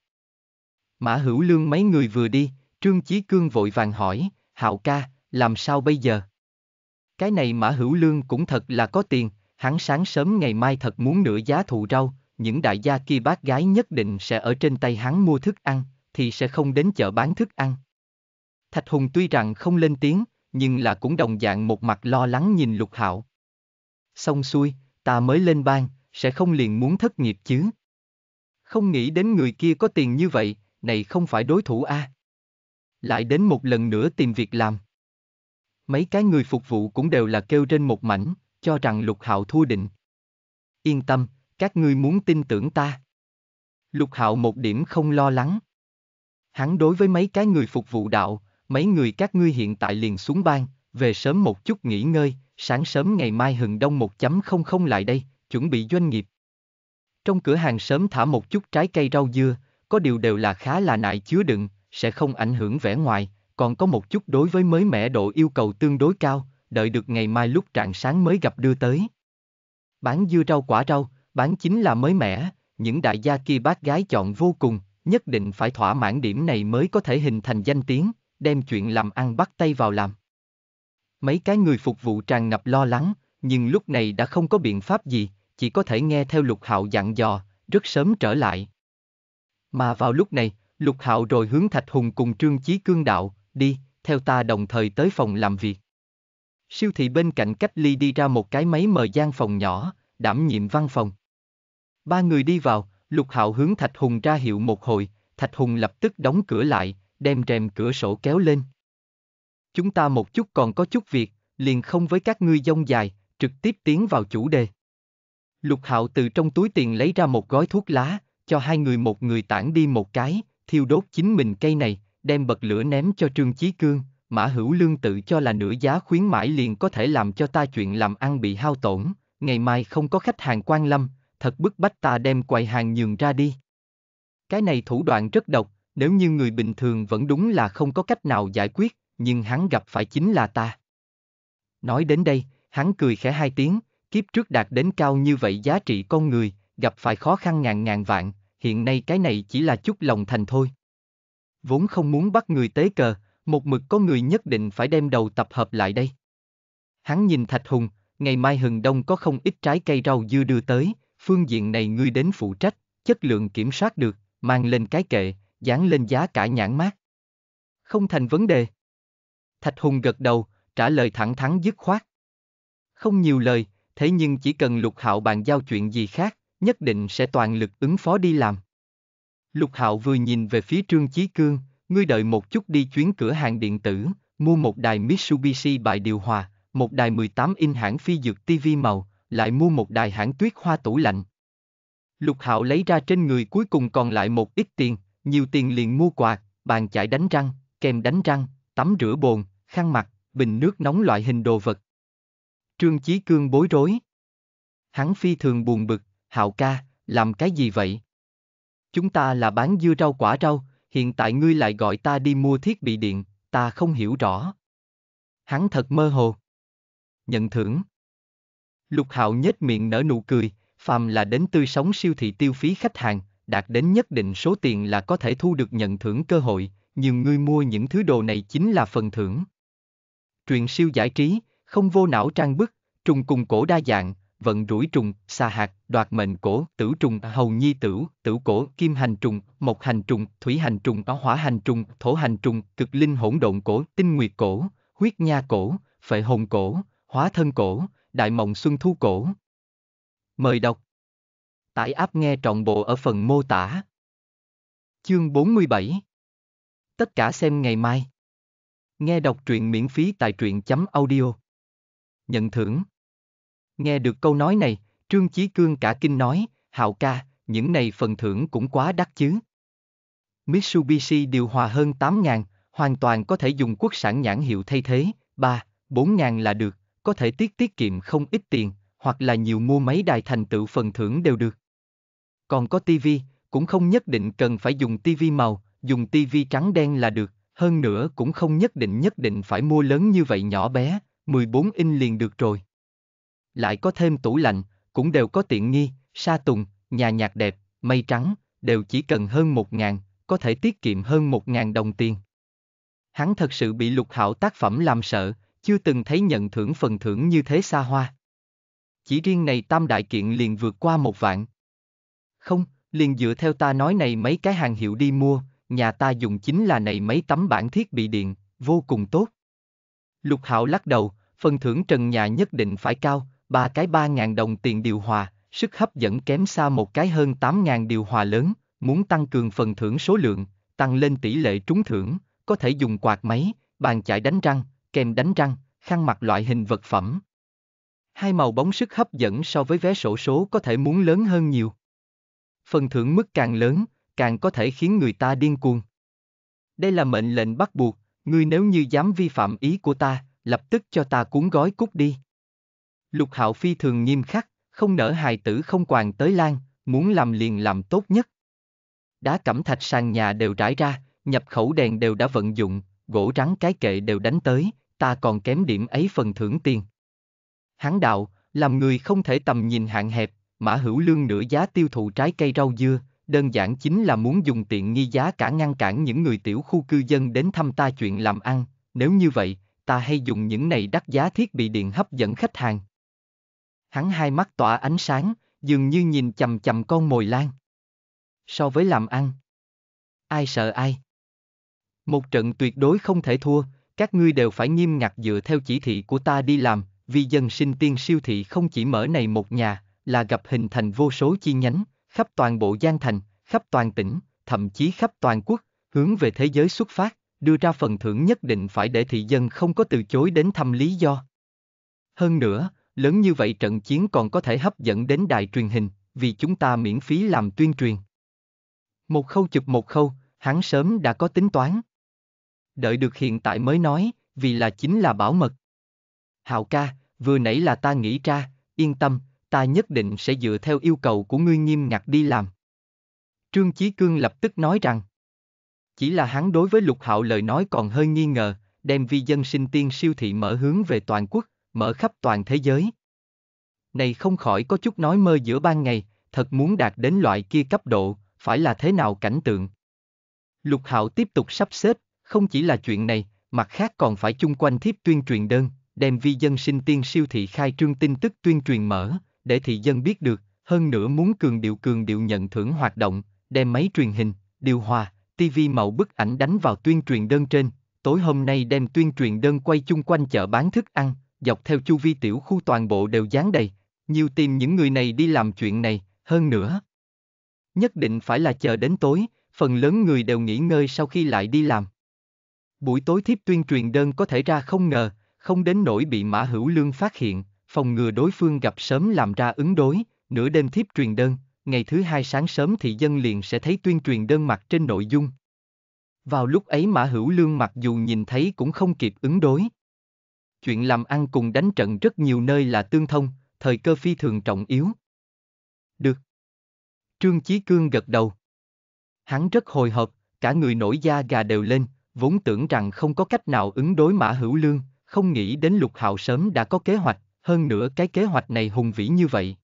Mã Hữu Lương mấy người vừa đi, Trương Chí Cương vội vàng hỏi, Hạo ca, làm sao bây giờ? Cái này Mã Hữu Lương cũng thật là có tiền, hắn sáng sớm ngày mai thật muốn nửa giá thụ rau, những đại gia kia bác gái nhất định sẽ ở trên tay hắn mua thức ăn, thì sẽ không đến chợ bán thức ăn. Thạch Hùng tuy rằng không lên tiếng, nhưng là cũng đồng dạng một mặt lo lắng nhìn Lục Hạo. Xong xuôi, ta mới lên ban, sẽ không liền muốn thất nghiệp chứ. Không nghĩ đến người kia có tiền như vậy, này không phải đối thủ a. À? lại đến một lần nữa tìm việc làm. Mấy cái người phục vụ cũng đều là kêu trên một mảnh, cho rằng lục hạo thua định. Yên tâm, các ngươi muốn tin tưởng ta. Lục hạo một điểm không lo lắng. Hắn đối với mấy cái người phục vụ đạo, mấy người các ngươi hiện tại liền xuống ban, về sớm một chút nghỉ ngơi, sáng sớm ngày mai hừng đông 1.00 lại đây, chuẩn bị doanh nghiệp. Trong cửa hàng sớm thả một chút trái cây rau dưa, có điều đều là khá là nại chứa đựng, sẽ không ảnh hưởng vẻ ngoài, còn có một chút đối với mới mẻ độ yêu cầu tương đối cao, đợi được ngày mai lúc trạng sáng mới gặp đưa tới. Bán dưa rau quả rau, bán chính là mới mẻ, những đại gia kia bác gái chọn vô cùng, nhất định phải thỏa mãn điểm này mới có thể hình thành danh tiếng, đem chuyện làm ăn bắt tay vào làm. Mấy cái người phục vụ tràn ngập lo lắng, nhưng lúc này đã không có biện pháp gì, chỉ có thể nghe theo lục hạo dặn dò, rất sớm trở lại. Mà vào lúc này, Lục Hạo rồi hướng Thạch Hùng cùng Trương Chí Cương đạo, đi, theo ta đồng thời tới phòng làm việc. Siêu thị bên cạnh cách ly đi ra một cái máy mờ gian phòng nhỏ, đảm nhiệm văn phòng. Ba người đi vào, Lục Hạo hướng Thạch Hùng ra hiệu một hồi, Thạch Hùng lập tức đóng cửa lại, đem rèm cửa sổ kéo lên. Chúng ta một chút còn có chút việc, liền không với các ngươi dông dài, trực tiếp tiến vào chủ đề. Lục Hạo từ trong túi tiền lấy ra một gói thuốc lá, cho hai người một người tản đi một cái, thiêu đốt chính mình cây này, đem bật lửa ném cho Trương Chí Cương, Mã Hữu Lương tự cho là nửa giá khuyến mãi liền có thể làm cho ta chuyện làm ăn bị hao tổn, ngày mai không có khách hàng quan lâm, thật bức bách ta đem quầy hàng nhường ra đi. Cái này thủ đoạn rất độc, nếu như người bình thường vẫn đúng là không có cách nào giải quyết, nhưng hắn gặp phải chính là ta. Nói đến đây, hắn cười khẽ hai tiếng, kiếp trước đạt đến cao như vậy giá trị con người, gặp phải khó khăn ngàn ngàn vạn, hiện nay cái này chỉ là chút lòng thành thôi. Vốn không muốn bắt người tế cờ, một mực có người nhất định phải đem đầu tập hợp lại đây. Hắn nhìn Thạch Hùng, ngày mai hừng đông có không ít trái cây rau dưa đưa tới, phương diện này ngươi đến phụ trách, chất lượng kiểm soát được, mang lên cái kệ, dán lên giá cả nhãn mát. Không thành vấn đề. Thạch Hùng gật đầu, trả lời thẳng thắn dứt khoát. Không nhiều lời, thế nhưng chỉ cần lục hạo bàn giao chuyện gì khác, nhất định sẽ toàn lực ứng phó đi làm. Lục Hạo vừa nhìn về phía Trương Chí Cương, ngươi đợi một chút đi chuyến cửa hàng điện tử, mua một đài Mitsubishi bài điều hòa, một đài 18 in hãng phi dược TV màu, lại mua một đài hãng tuyết hoa tủ lạnh. Lục Hạo lấy ra trên người cuối cùng còn lại một ít tiền, nhiều tiền liền mua quạt, bàn chải đánh răng, kem đánh răng, tắm rửa bồn, khăn mặt, bình nước nóng loại hình đồ vật. Trương Chí Cương bối rối. Hắn phi thường buồn bực, Hạo ca, làm cái gì vậy? Chúng ta là bán dưa rau quả rau, hiện tại ngươi lại gọi ta đi mua thiết bị điện, ta không hiểu rõ. Hắn thật mơ hồ. Nhận thưởng. Lục Hạo nhếch miệng nở nụ cười, phàm là đến tươi sống siêu thị tiêu phí khách hàng, đạt đến nhất định số tiền là có thể thu được nhận thưởng cơ hội, nhưng ngươi mua những thứ đồ này chính là phần thưởng. Truyện siêu giải trí, không vô não trang bức, trùng cùng cổ đa dạng, vận rủi trùng, xa hạt, đoạt mệnh cổ, tử trùng, à. hầu nhi tử, tử cổ, kim hành trùng, mộc hành trùng, thủy hành trùng, hỏa hành trùng, thổ hành trùng, cực linh hỗn độn cổ, tinh nguyệt cổ, huyết nha cổ, phệ hồn cổ, hóa thân cổ, đại mộng xuân thu cổ. Mời đọc. Tải áp nghe trọn bộ ở phần mô tả. Chương 47 Tất cả xem ngày mai. Nghe đọc truyện miễn phí tại truyện chấm audio. Nhận thưởng Nghe được câu nói này, Trương Chí Cương cả kinh nói, Hạo ca, những này phần thưởng cũng quá đắt chứ. Mitsubishi điều hòa hơn 8 ngàn, hoàn toàn có thể dùng quốc sản nhãn hiệu thay thế, 3, 4 ngàn là được, có thể tiết tiết kiệm không ít tiền, hoặc là nhiều mua máy đài thành tựu phần thưởng đều được. Còn có tivi, cũng không nhất định cần phải dùng tivi màu, dùng tivi trắng đen là được, hơn nữa cũng không nhất định nhất định phải mua lớn như vậy nhỏ bé, 14 inch liền được rồi lại có thêm tủ lạnh, cũng đều có tiện nghi, sa tùng, nhà nhạc đẹp, mây trắng, đều chỉ cần hơn một ngàn, có thể tiết kiệm hơn một ngàn đồng tiền. Hắn thật sự bị lục hảo tác phẩm làm sợ, chưa từng thấy nhận thưởng phần thưởng như thế xa hoa. Chỉ riêng này tam đại kiện liền vượt qua một vạn. Không, liền dựa theo ta nói này mấy cái hàng hiệu đi mua, nhà ta dùng chính là này mấy tấm bản thiết bị điện, vô cùng tốt. Lục hảo lắc đầu, phần thưởng trần nhà nhất định phải cao, ba cái ba ngàn đồng tiền điều hòa, sức hấp dẫn kém xa một cái hơn tám ngàn điều hòa lớn, muốn tăng cường phần thưởng số lượng, tăng lên tỷ lệ trúng thưởng, có thể dùng quạt máy, bàn chải đánh răng, kèm đánh răng, khăn mặt loại hình vật phẩm. Hai màu bóng sức hấp dẫn so với vé sổ số có thể muốn lớn hơn nhiều. Phần thưởng mức càng lớn, càng có thể khiến người ta điên cuồng. Đây là mệnh lệnh bắt buộc, ngươi nếu như dám vi phạm ý của ta, lập tức cho ta cuốn gói cút đi. Lục Hạo phi thường nghiêm khắc, không nỡ hài tử không quàng tới lan, muốn làm liền làm tốt nhất. Đá cẩm thạch sàn nhà đều trải ra, nhập khẩu đèn đều đã vận dụng, gỗ trắng cái kệ đều đánh tới, ta còn kém điểm ấy phần thưởng tiền. Hán đạo, làm người không thể tầm nhìn hạn hẹp, mã hữu lương nửa giá tiêu thụ trái cây rau dưa, đơn giản chính là muốn dùng tiện nghi giá cả ngăn cản những người tiểu khu cư dân đến thăm ta chuyện làm ăn, nếu như vậy, ta hay dùng những này đắt giá thiết bị điện hấp dẫn khách hàng. Hắn hai mắt tỏa ánh sáng, dường như nhìn chầm chầm con mồi lan. So với làm ăn, ai sợ ai? Một trận tuyệt đối không thể thua, các ngươi đều phải nghiêm ngặt dựa theo chỉ thị của ta đi làm, vì dân sinh tiên siêu thị không chỉ mở này một nhà, là gặp hình thành vô số chi nhánh, khắp toàn bộ Giang Thành, khắp toàn tỉnh, thậm chí khắp toàn quốc, hướng về thế giới xuất phát, đưa ra phần thưởng nhất định phải để thị dân không có từ chối đến thăm lý do. Hơn nữa, lớn như vậy trận chiến còn có thể hấp dẫn đến đài truyền hình, vì chúng ta miễn phí làm tuyên truyền. Một khâu chụp một khâu, hắn sớm đã có tính toán. Đợi được hiện tại mới nói, vì là chính là bảo mật. Hạo ca, vừa nãy là ta nghĩ ra, yên tâm, ta nhất định sẽ dựa theo yêu cầu của ngươi nghiêm ngặt đi làm. Trương Chí Cương lập tức nói rằng, chỉ là hắn đối với lục hạo lời nói còn hơi nghi ngờ, đem vi dân sinh tiên siêu thị mở hướng về toàn quốc, mở khắp toàn thế giới. Này không khỏi có chút nói mơ giữa ban ngày, thật muốn đạt đến loại kia cấp độ, phải là thế nào cảnh tượng. Lục Hạo tiếp tục sắp xếp, không chỉ là chuyện này, mặt khác còn phải chung quanh thiếp tuyên truyền đơn, đem vi dân sinh tiên siêu thị khai trương tin tức tuyên truyền mở, để thị dân biết được, hơn nữa muốn cường điệu cường điệu nhận thưởng hoạt động, đem máy truyền hình, điều hòa, tivi màu bức ảnh đánh vào tuyên truyền đơn trên, tối hôm nay đem tuyên truyền đơn quay chung quanh chợ bán thức ăn, dọc theo chu vi tiểu khu toàn bộ đều dán đầy, nhiều tìm những người này đi làm chuyện này, hơn nữa. Nhất định phải là chờ đến tối, phần lớn người đều nghỉ ngơi sau khi lại đi làm. Buổi tối thiếp tuyên truyền đơn có thể ra không ngờ, không đến nỗi bị Mã Hữu Lương phát hiện, phòng ngừa đối phương gặp sớm làm ra ứng đối, nửa đêm thiếp truyền đơn, ngày thứ hai sáng sớm thì dân liền sẽ thấy tuyên truyền đơn mặt trên nội dung. Vào lúc ấy Mã Hữu Lương mặc dù nhìn thấy cũng không kịp ứng đối, chuyện làm ăn cùng đánh trận rất nhiều nơi là tương thông, thời cơ phi thường trọng yếu. Được. Trương Chí Cương gật đầu. Hắn rất hồi hộp, cả người nổi da gà đều lên, vốn tưởng rằng không có cách nào ứng đối Mã Hữu Lương, không nghĩ đến Lục Hạo sớm đã có kế hoạch, hơn nữa cái kế hoạch này hùng vĩ như vậy.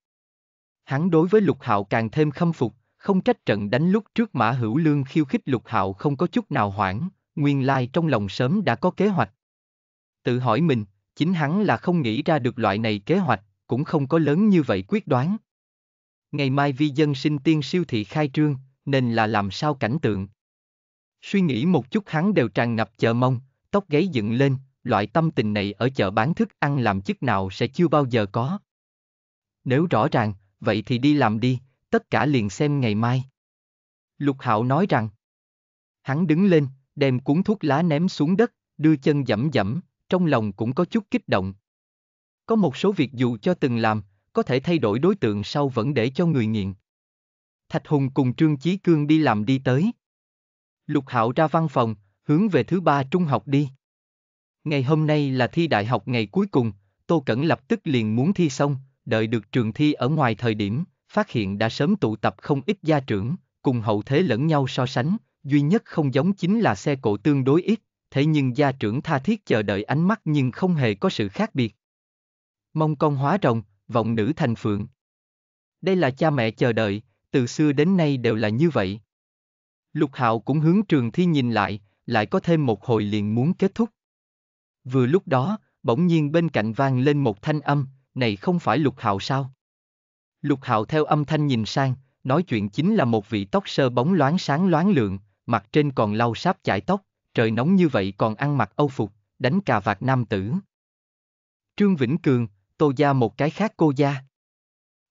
Hắn đối với Lục Hạo càng thêm khâm phục, không trách trận đánh lúc trước Mã Hữu Lương khiêu khích Lục Hạo không có chút nào hoảng, nguyên lai trong lòng sớm đã có kế hoạch. Tự hỏi mình, chính hắn là không nghĩ ra được loại này kế hoạch, cũng không có lớn như vậy quyết đoán. Ngày mai vi dân sinh tiên siêu thị khai trương, nên là làm sao cảnh tượng. Suy nghĩ một chút hắn đều tràn ngập chờ mong, tóc gáy dựng lên, loại tâm tình này ở chợ bán thức ăn làm chức nào sẽ chưa bao giờ có. Nếu rõ ràng, vậy thì đi làm đi, tất cả liền xem ngày mai. Lục Hạo nói rằng. Hắn đứng lên, đem cuốn thuốc lá ném xuống đất, đưa chân dẫm dẫm, trong lòng cũng có chút kích động. Có một số việc dù cho từng làm, có thể thay đổi đối tượng sau vẫn để cho người nghiện. Thạch Hùng cùng Trương Chí Cương đi làm đi tới. Lục Hạo ra văn phòng, hướng về thứ ba trung học đi. Ngày hôm nay là thi đại học ngày cuối cùng, Tô Cẩn lập tức liền muốn thi xong, đợi được trường thi ở ngoài thời điểm, phát hiện đã sớm tụ tập không ít gia trưởng, cùng hậu thế lẫn nhau so sánh, duy nhất không giống chính là xe cộ tương đối ít, thế nhưng gia trưởng tha thiết chờ đợi ánh mắt nhưng không hề có sự khác biệt. Mong con hóa rồng, vọng nữ thành phượng. Đây là cha mẹ chờ đợi, từ xưa đến nay đều là như vậy. Lục Hạo cũng hướng trường thi nhìn lại, lại có thêm một hồi liền muốn kết thúc. Vừa lúc đó, bỗng nhiên bên cạnh vang lên một thanh âm, này không phải Lục Hạo sao? Lục Hạo theo âm thanh nhìn sang, nói chuyện chính là một vị tóc sơ bóng loáng sáng loáng lượng, mặt trên còn lau sáp chải tóc trời nóng như vậy còn ăn mặc âu phục, đánh cà vạt nam tử. Trương Vĩnh Cường, tô gia một cái khác cô gia.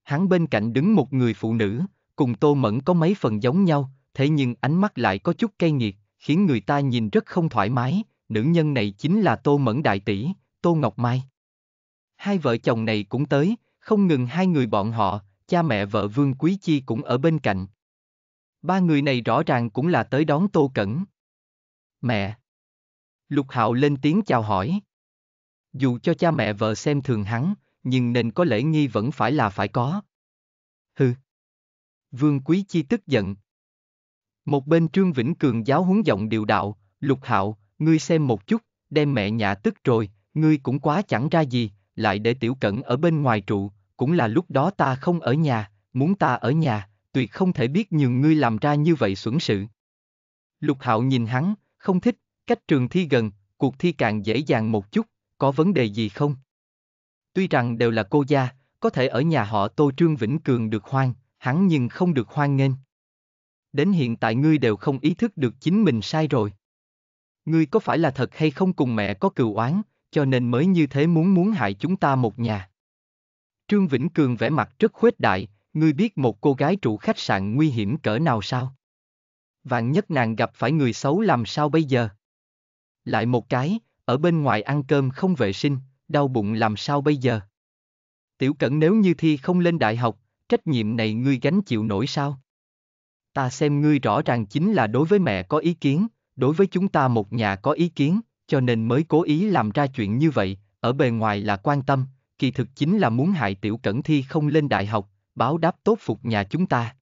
Hắn bên cạnh đứng một người phụ nữ, cùng tô mẫn có mấy phần giống nhau, thế nhưng ánh mắt lại có chút cay nghiệt, khiến người ta nhìn rất không thoải mái, nữ nhân này chính là tô mẫn đại tỷ, tô Ngọc Mai. Hai vợ chồng này cũng tới, không ngừng hai người bọn họ, cha mẹ vợ Vương Quý Chi cũng ở bên cạnh. Ba người này rõ ràng cũng là tới đón Tô Cẩn. Mẹ. Lục Hạo lên tiếng chào hỏi. Dù cho cha mẹ vợ xem thường hắn, nhưng nên có lễ nghi vẫn phải là phải có. Hừ. Vương Quý Chi tức giận. Một bên Trương Vĩnh Cường giáo huấn giọng điều đạo, Lục Hạo, ngươi xem một chút, đem mẹ nhà tức rồi, ngươi cũng quá chẳng ra gì, lại để tiểu cẩn ở bên ngoài trụ, cũng là lúc đó ta không ở nhà, muốn ta ở nhà, tuyệt không thể biết nhường ngươi làm ra như vậy xuẩn sự. Lục Hạo nhìn hắn, không thích, cách trường thi gần, cuộc thi càng dễ dàng một chút, có vấn đề gì không? Tuy rằng đều là cô gia, có thể ở nhà họ Tô Trương Vĩnh Cường được hoan, hắn nhưng không được hoan nghênh. Đến hiện tại ngươi đều không ý thức được chính mình sai rồi. Ngươi có phải là thật hay không cùng mẹ có cừu oán, cho nên mới như thế muốn muốn hại chúng ta một nhà. Trương Vĩnh Cường vẻ mặt rất khuếch đại, ngươi biết một cô gái trụ khách sạn nguy hiểm cỡ nào sao? vạn nhất nàng gặp phải người xấu làm sao bây giờ? Lại một cái, ở bên ngoài ăn cơm không vệ sinh, đau bụng làm sao bây giờ? Tiểu Cẩn nếu như thi không lên đại học, trách nhiệm này ngươi gánh chịu nổi sao? Ta xem ngươi rõ ràng chính là đối với mẹ có ý kiến, đối với chúng ta một nhà có ý kiến, cho nên mới cố ý làm ra chuyện như vậy, ở bề ngoài là quan tâm, kỳ thực chính là muốn hại Tiểu Cẩn thi không lên đại học, báo đáp tốt phục nhà chúng ta.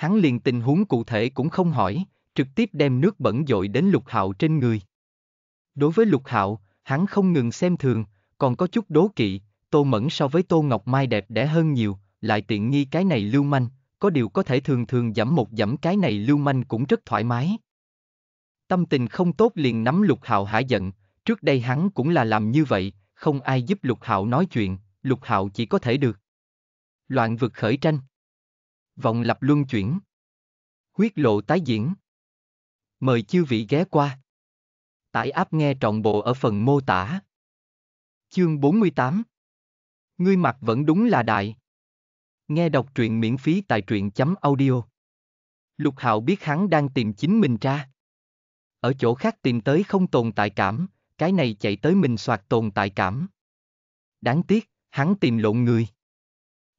Hắn liền tình huống cụ thể cũng không hỏi, trực tiếp đem nước bẩn dội đến lục hạo trên người. Đối với lục hạo, hắn không ngừng xem thường, còn có chút đố kỵ, tô mẫn so với tô ngọc mai đẹp đẽ hơn nhiều, lại tiện nghi cái này lưu manh, có điều có thể thường thường giảm một giảm cái này lưu manh cũng rất thoải mái. Tâm tình không tốt liền nắm lục hạo hả giận, trước đây hắn cũng là làm như vậy, không ai giúp lục hạo nói chuyện, lục hạo chỉ có thể được. Loạn vực khởi tranh Vòng lặp luân chuyển. Huyết lộ tái diễn. Mời chư vị ghé qua. Tải áp nghe trọn bộ ở phần mô tả. Chương 48 Ngươi mặt vẫn đúng là đại. Nghe đọc truyện miễn phí tại truyện.audio. chấm Lục Hạo biết hắn đang tìm chính mình ra. Ở chỗ khác tìm tới không tồn tại cảm, cái này chạy tới mình soạt tồn tại cảm. Đáng tiếc, hắn tìm lộn người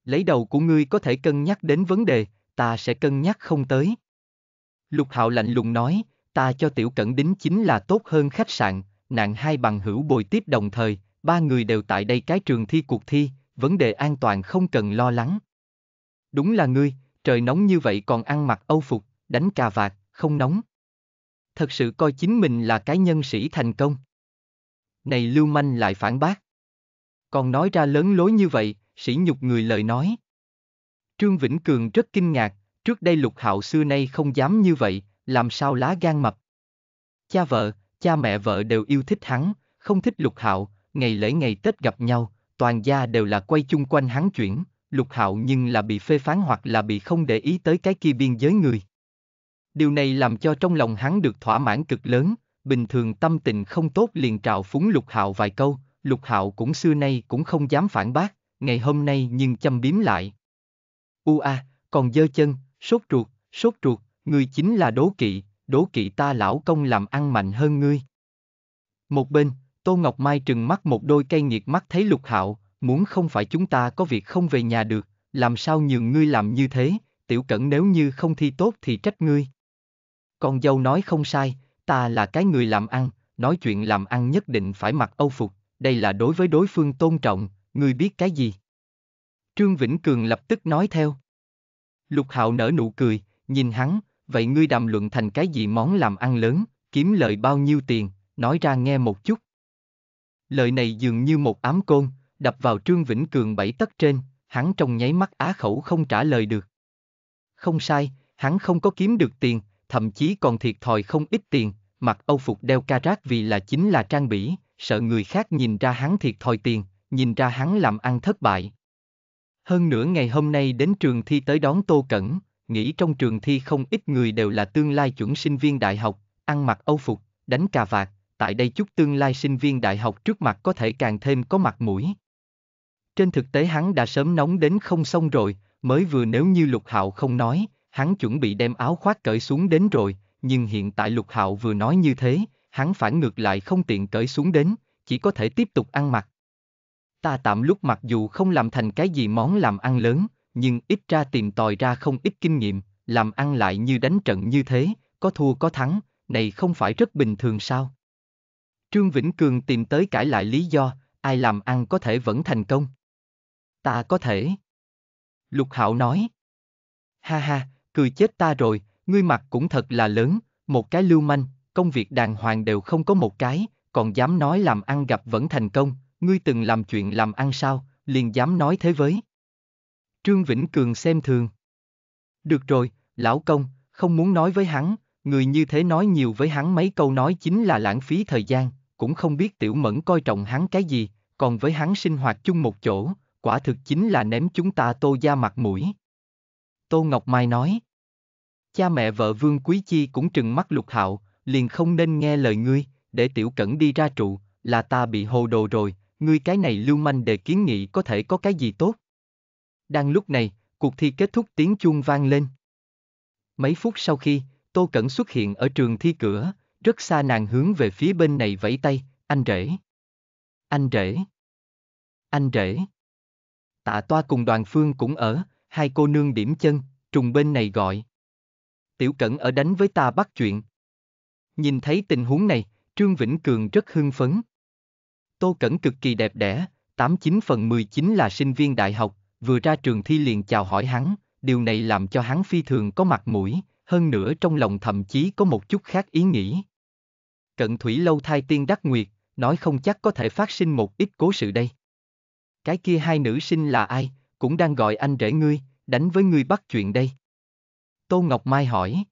lấy đầu của ngươi có thể cân nhắc đến vấn đề, ta sẽ cân nhắc không tới. Lục Hạo lạnh lùng nói, ta cho Tiểu Cẩn Đính chính là tốt hơn khách sạn, nạn hai bằng hữu bồi tiếp đồng thời, ba người đều tại đây cái trường thi cuộc thi, vấn đề an toàn không cần lo lắng. Đúng là ngươi, trời nóng như vậy còn ăn mặc âu phục, đánh cà vạt, không nóng. Thật sự coi chính mình là cái nhân sĩ thành công. Này Lưu Manh lại phản bác. Còn nói ra lớn lối như vậy, sỉ nhục người lời nói. Trương Vĩnh Cường rất kinh ngạc, trước đây lục hạo xưa nay không dám như vậy, làm sao lá gan mập. Cha vợ, cha mẹ vợ đều yêu thích hắn, không thích lục hạo, ngày lễ ngày Tết gặp nhau, toàn gia đều là quay chung quanh hắn chuyển, lục hạo nhưng là bị phê phán hoặc là bị không để ý tới cái kia biên giới người. Điều này làm cho trong lòng hắn được thỏa mãn cực lớn, bình thường tâm tình không tốt liền trào phúng lục hạo vài câu, lục hạo cũng xưa nay cũng không dám phản bác ngày hôm nay nhưng châm biếm lại. U a, còn dơ chân, sốt ruột, sốt ruột, ngươi chính là đố kỵ, đố kỵ ta lão công làm ăn mạnh hơn ngươi. Một bên, Tô Ngọc Mai trừng mắt một đôi cây nghiệt mắt thấy lục hạo, muốn không phải chúng ta có việc không về nhà được, làm sao nhường ngươi làm như thế, tiểu cẩn nếu như không thi tốt thì trách ngươi. Con dâu nói không sai, ta là cái người làm ăn, nói chuyện làm ăn nhất định phải mặc âu phục, đây là đối với đối phương tôn trọng, ngươi biết cái gì? Trương Vĩnh Cường lập tức nói theo. Lục Hạo nở nụ cười, nhìn hắn, vậy ngươi đàm luận thành cái gì món làm ăn lớn, kiếm lợi bao nhiêu tiền, nói ra nghe một chút. Lời này dường như một ám côn, đập vào Trương Vĩnh Cường bảy tấc trên, hắn trong nháy mắt á khẩu không trả lời được. Không sai, hắn không có kiếm được tiền, thậm chí còn thiệt thòi không ít tiền, mặc Âu phục đeo ca rác vì là chính là trang bỉ, sợ người khác nhìn ra hắn thiệt thòi tiền, nhìn ra hắn làm ăn thất bại. Hơn nữa ngày hôm nay đến trường thi tới đón Tô Cẩn, nghĩ trong trường thi không ít người đều là tương lai chuẩn sinh viên đại học, ăn mặc âu phục, đánh cà vạt, tại đây chút tương lai sinh viên đại học trước mặt có thể càng thêm có mặt mũi. Trên thực tế hắn đã sớm nóng đến không xong rồi, mới vừa nếu như Lục Hạo không nói, hắn chuẩn bị đem áo khoác cởi xuống đến rồi, nhưng hiện tại Lục Hạo vừa nói như thế, hắn phản ngược lại không tiện cởi xuống đến, chỉ có thể tiếp tục ăn mặc, Ta tạm lúc mặc dù không làm thành cái gì món làm ăn lớn, nhưng ít ra tìm tòi ra không ít kinh nghiệm, làm ăn lại như đánh trận như thế, có thua có thắng, này không phải rất bình thường sao? Trương Vĩnh Cường tìm tới cãi lại lý do, ai làm ăn có thể vẫn thành công. Ta có thể. Lục Hạo nói. Ha ha, cười chết ta rồi, ngươi mặt cũng thật là lớn, một cái lưu manh, công việc đàng hoàng đều không có một cái, còn dám nói làm ăn gặp vẫn thành công, ngươi từng làm chuyện làm ăn sao, liền dám nói thế với. Trương Vĩnh Cường xem thường. Được rồi, lão công, không muốn nói với hắn, người như thế nói nhiều với hắn mấy câu nói chính là lãng phí thời gian, cũng không biết tiểu mẫn coi trọng hắn cái gì, còn với hắn sinh hoạt chung một chỗ, quả thực chính là ném chúng ta tô ra mặt mũi. Tô Ngọc Mai nói. Cha mẹ vợ Vương Quý Chi cũng trừng mắt lục hạo, liền không nên nghe lời ngươi, để tiểu cẩn đi ra trụ, là ta bị hồ đồ rồi, Ngươi cái này lưu manh đề kiến nghị có thể có cái gì tốt. Đang lúc này, cuộc thi kết thúc tiếng chuông vang lên. Mấy phút sau khi, Tô Cẩn xuất hiện ở trường thi cửa, rất xa nàng hướng về phía bên này vẫy tay, anh rể. Anh rể. Anh rể. Tạ toa cùng đoàn phương cũng ở, hai cô nương điểm chân, trùng bên này gọi. Tiểu Cẩn ở đánh với ta bắt chuyện. Nhìn thấy tình huống này, Trương Vĩnh Cường rất hưng phấn. Tô Cẩn cực kỳ đẹp đẽ, 89 phần 19 là sinh viên đại học, vừa ra trường thi liền chào hỏi hắn, điều này làm cho hắn phi thường có mặt mũi, hơn nữa trong lòng thậm chí có một chút khác ý nghĩ. Cận thủy lâu thai tiên đắc nguyệt, nói không chắc có thể phát sinh một ít cố sự đây. Cái kia hai nữ sinh là ai, cũng đang gọi anh rể ngươi, đánh với ngươi bắt chuyện đây. Tô Ngọc Mai hỏi.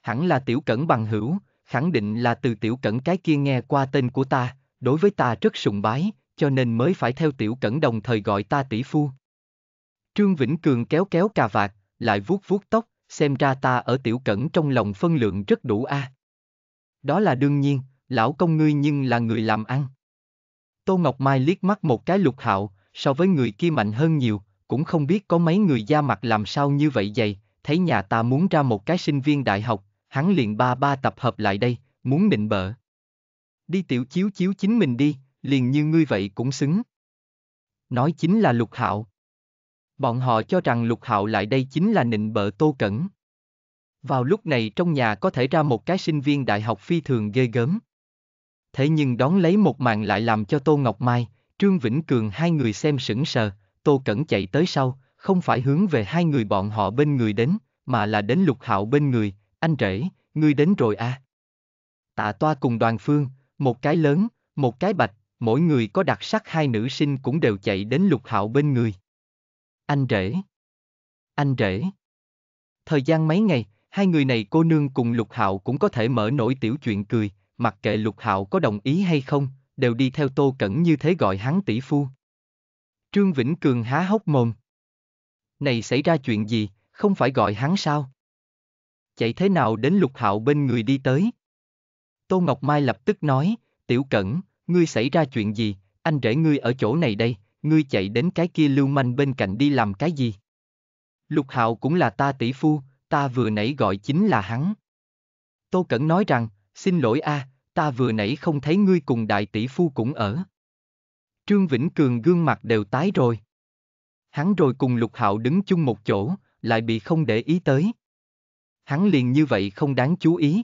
Hẳn là tiểu cẩn bằng hữu, khẳng định là từ tiểu cẩn cái kia nghe qua tên của ta, đối với ta rất sùng bái, cho nên mới phải theo tiểu cẩn đồng thời gọi ta tỷ phu. Trương Vĩnh Cường kéo kéo cà vạt, lại vuốt vuốt tóc, xem ra ta ở tiểu cẩn trong lòng phân lượng rất đủ a. À. Đó là đương nhiên, lão công ngươi nhưng là người làm ăn. Tô Ngọc Mai liếc mắt một cái lục hạo, so với người kia mạnh hơn nhiều, cũng không biết có mấy người da mặt làm sao như vậy dày, thấy nhà ta muốn ra một cái sinh viên đại học, hắn liền ba ba tập hợp lại đây, muốn nịnh bợ đi tiểu chiếu chiếu chính mình đi, liền như ngươi vậy cũng xứng. Nói chính là lục hạo. Bọn họ cho rằng lục hạo lại đây chính là nịnh bợ tô cẩn. Vào lúc này trong nhà có thể ra một cái sinh viên đại học phi thường ghê gớm. Thế nhưng đón lấy một màn lại làm cho Tô Ngọc Mai, Trương Vĩnh Cường hai người xem sững sờ, Tô Cẩn chạy tới sau, không phải hướng về hai người bọn họ bên người đến, mà là đến lục hạo bên người, anh rể, ngươi đến rồi à. Tạ toa cùng đoàn phương, một cái lớn, một cái bạch, mỗi người có đặc sắc hai nữ sinh cũng đều chạy đến lục hạo bên người. Anh rể. Anh rể. Thời gian mấy ngày, hai người này cô nương cùng lục hạo cũng có thể mở nổi tiểu chuyện cười, mặc kệ lục hạo có đồng ý hay không, đều đi theo tô cẩn như thế gọi hắn tỷ phu. Trương Vĩnh Cường há hốc mồm. Này xảy ra chuyện gì, không phải gọi hắn sao? Chạy thế nào đến lục hạo bên người đi tới? Tô Ngọc Mai lập tức nói, Tiểu Cẩn, ngươi xảy ra chuyện gì, anh rể ngươi ở chỗ này đây, ngươi chạy đến cái kia lưu manh bên cạnh đi làm cái gì? Lục Hạo cũng là ta tỷ phu, ta vừa nãy gọi chính là hắn. Tô Cẩn nói rằng, xin lỗi a, à, ta vừa nãy không thấy ngươi cùng đại tỷ phu cũng ở. Trương Vĩnh Cường gương mặt đều tái rồi. Hắn rồi cùng Lục Hạo đứng chung một chỗ, lại bị không để ý tới. Hắn liền như vậy không đáng chú ý.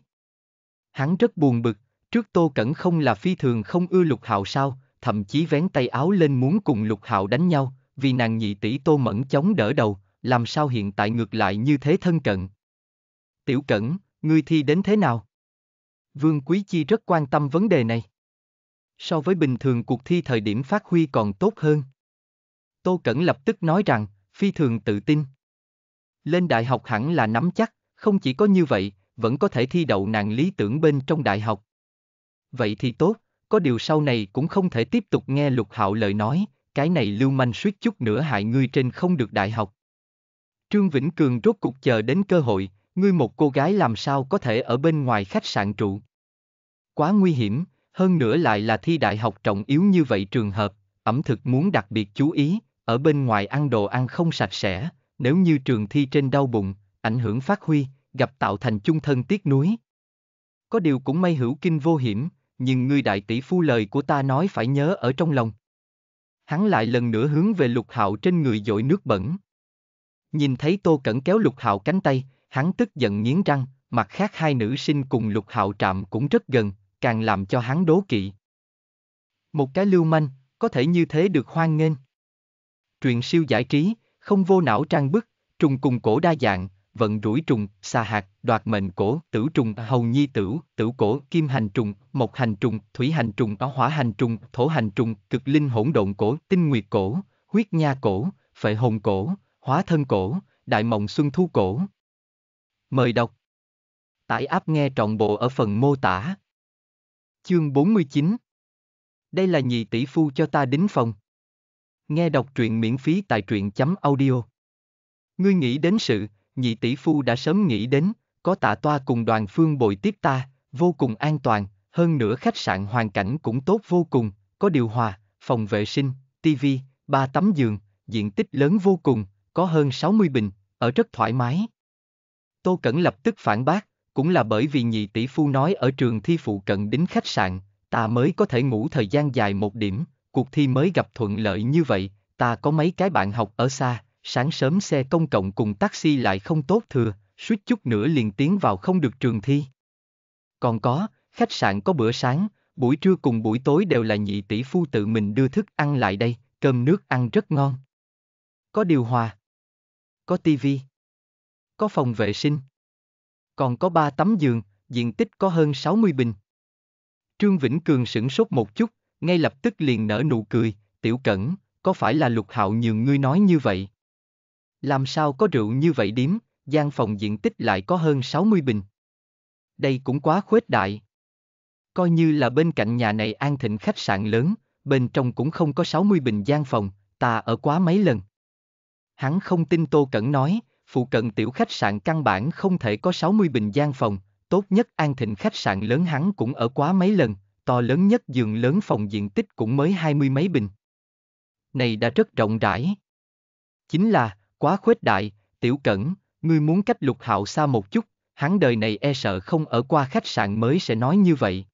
Hắn rất buồn bực, trước Tô Cẩn không là phi thường không ưa Lục Hạo sao, thậm chí vén tay áo lên muốn cùng Lục Hạo đánh nhau, vì nàng nhị tỷ Tô Mẫn chống đỡ đầu, làm sao hiện tại ngược lại như thế thân cận. Tiểu Cẩn, ngươi thi đến thế nào? Vương Quý Chi rất quan tâm vấn đề này. So với bình thường cuộc thi thời điểm phát huy còn tốt hơn. Tô Cẩn lập tức nói rằng, phi thường tự tin. Lên đại học hẳn là nắm chắc, không chỉ có như vậy, vẫn có thể thi đậu nàng lý tưởng bên trong đại học. Vậy thì tốt, có điều sau này cũng không thể tiếp tục nghe lục hạo lời nói, cái này lưu manh suýt chút nữa hại ngươi trên không được đại học. Trương Vĩnh Cường rốt cục chờ đến cơ hội, ngươi một cô gái làm sao có thể ở bên ngoài khách sạn trụ. Quá nguy hiểm, hơn nữa lại là thi đại học trọng yếu như vậy trường hợp, ẩm thực muốn đặc biệt chú ý, ở bên ngoài ăn đồ ăn không sạch sẽ, nếu như trường thi trên đau bụng, ảnh hưởng phát huy, gặp tạo thành chung thân tiếc nuối. Có điều cũng may hữu kinh vô hiểm, nhưng ngươi đại tỷ phu lời của ta nói phải nhớ ở trong lòng. Hắn lại lần nữa hướng về lục hạo trên người dội nước bẩn. Nhìn thấy tô cẩn kéo lục hạo cánh tay, hắn tức giận nghiến răng, mặt khác hai nữ sinh cùng lục hạo trạm cũng rất gần, càng làm cho hắn đố kỵ. Một cái lưu manh, có thể như thế được hoan nghênh. truyền siêu giải trí, không vô não trang bức, trùng cùng cổ đa dạng, vận rủi trùng, xà hạt, đoạt mệnh cổ, tử trùng, à. hầu nhi tử, tử cổ, kim hành trùng, mộc hành trùng, thủy hành trùng, hỏa hành trùng, thổ hành trùng, cực linh hỗn độn cổ, tinh nguyệt cổ, huyết nha cổ, phệ hồn cổ, hóa thân cổ, đại mộng xuân thu cổ. Mời đọc. Tải áp nghe trọn bộ ở phần mô tả. Chương 49 Đây là nhị tỷ phu cho ta đính phòng. Nghe đọc truyện miễn phí tại truyện chấm audio. Ngươi nghĩ đến sự, nhị tỷ phu đã sớm nghĩ đến, có tạ toa cùng đoàn phương bồi tiếp ta, vô cùng an toàn, hơn nữa khách sạn hoàn cảnh cũng tốt vô cùng, có điều hòa, phòng vệ sinh, tivi, ba tấm giường, diện tích lớn vô cùng, có hơn 60 bình, ở rất thoải mái. Tô Cẩn lập tức phản bác, cũng là bởi vì nhị tỷ phu nói ở trường thi phụ cận đến khách sạn, ta mới có thể ngủ thời gian dài một điểm, cuộc thi mới gặp thuận lợi như vậy, ta có mấy cái bạn học ở xa, sáng sớm xe công cộng cùng taxi lại không tốt thừa, suýt chút nữa liền tiến vào không được trường thi. Còn có, khách sạn có bữa sáng, buổi trưa cùng buổi tối đều là nhị tỷ phu tự mình đưa thức ăn lại đây, cơm nước ăn rất ngon. Có điều hòa, có tivi, có phòng vệ sinh, còn có ba tấm giường, diện tích có hơn 60 bình. Trương Vĩnh Cường sửng sốt một chút, ngay lập tức liền nở nụ cười, tiểu cẩn, có phải là lục hạo nhường ngươi nói như vậy, làm sao có rượu như vậy điếm, gian phòng diện tích lại có hơn 60 bình. Đây cũng quá khuếch đại. Coi như là bên cạnh nhà này an thịnh khách sạn lớn, bên trong cũng không có 60 bình gian phòng, ta ở quá mấy lần. Hắn không tin Tô Cẩn nói, phụ cận tiểu khách sạn căn bản không thể có 60 bình gian phòng, tốt nhất an thịnh khách sạn lớn hắn cũng ở quá mấy lần, to lớn nhất giường lớn phòng diện tích cũng mới hai mươi mấy bình. Này đã rất rộng rãi. Chính là, quá khuếch đại, tiểu cẩn, ngươi muốn cách lục hạo xa một chút, hắn đời này e sợ không ở qua khách sạn mới sẽ nói như vậy.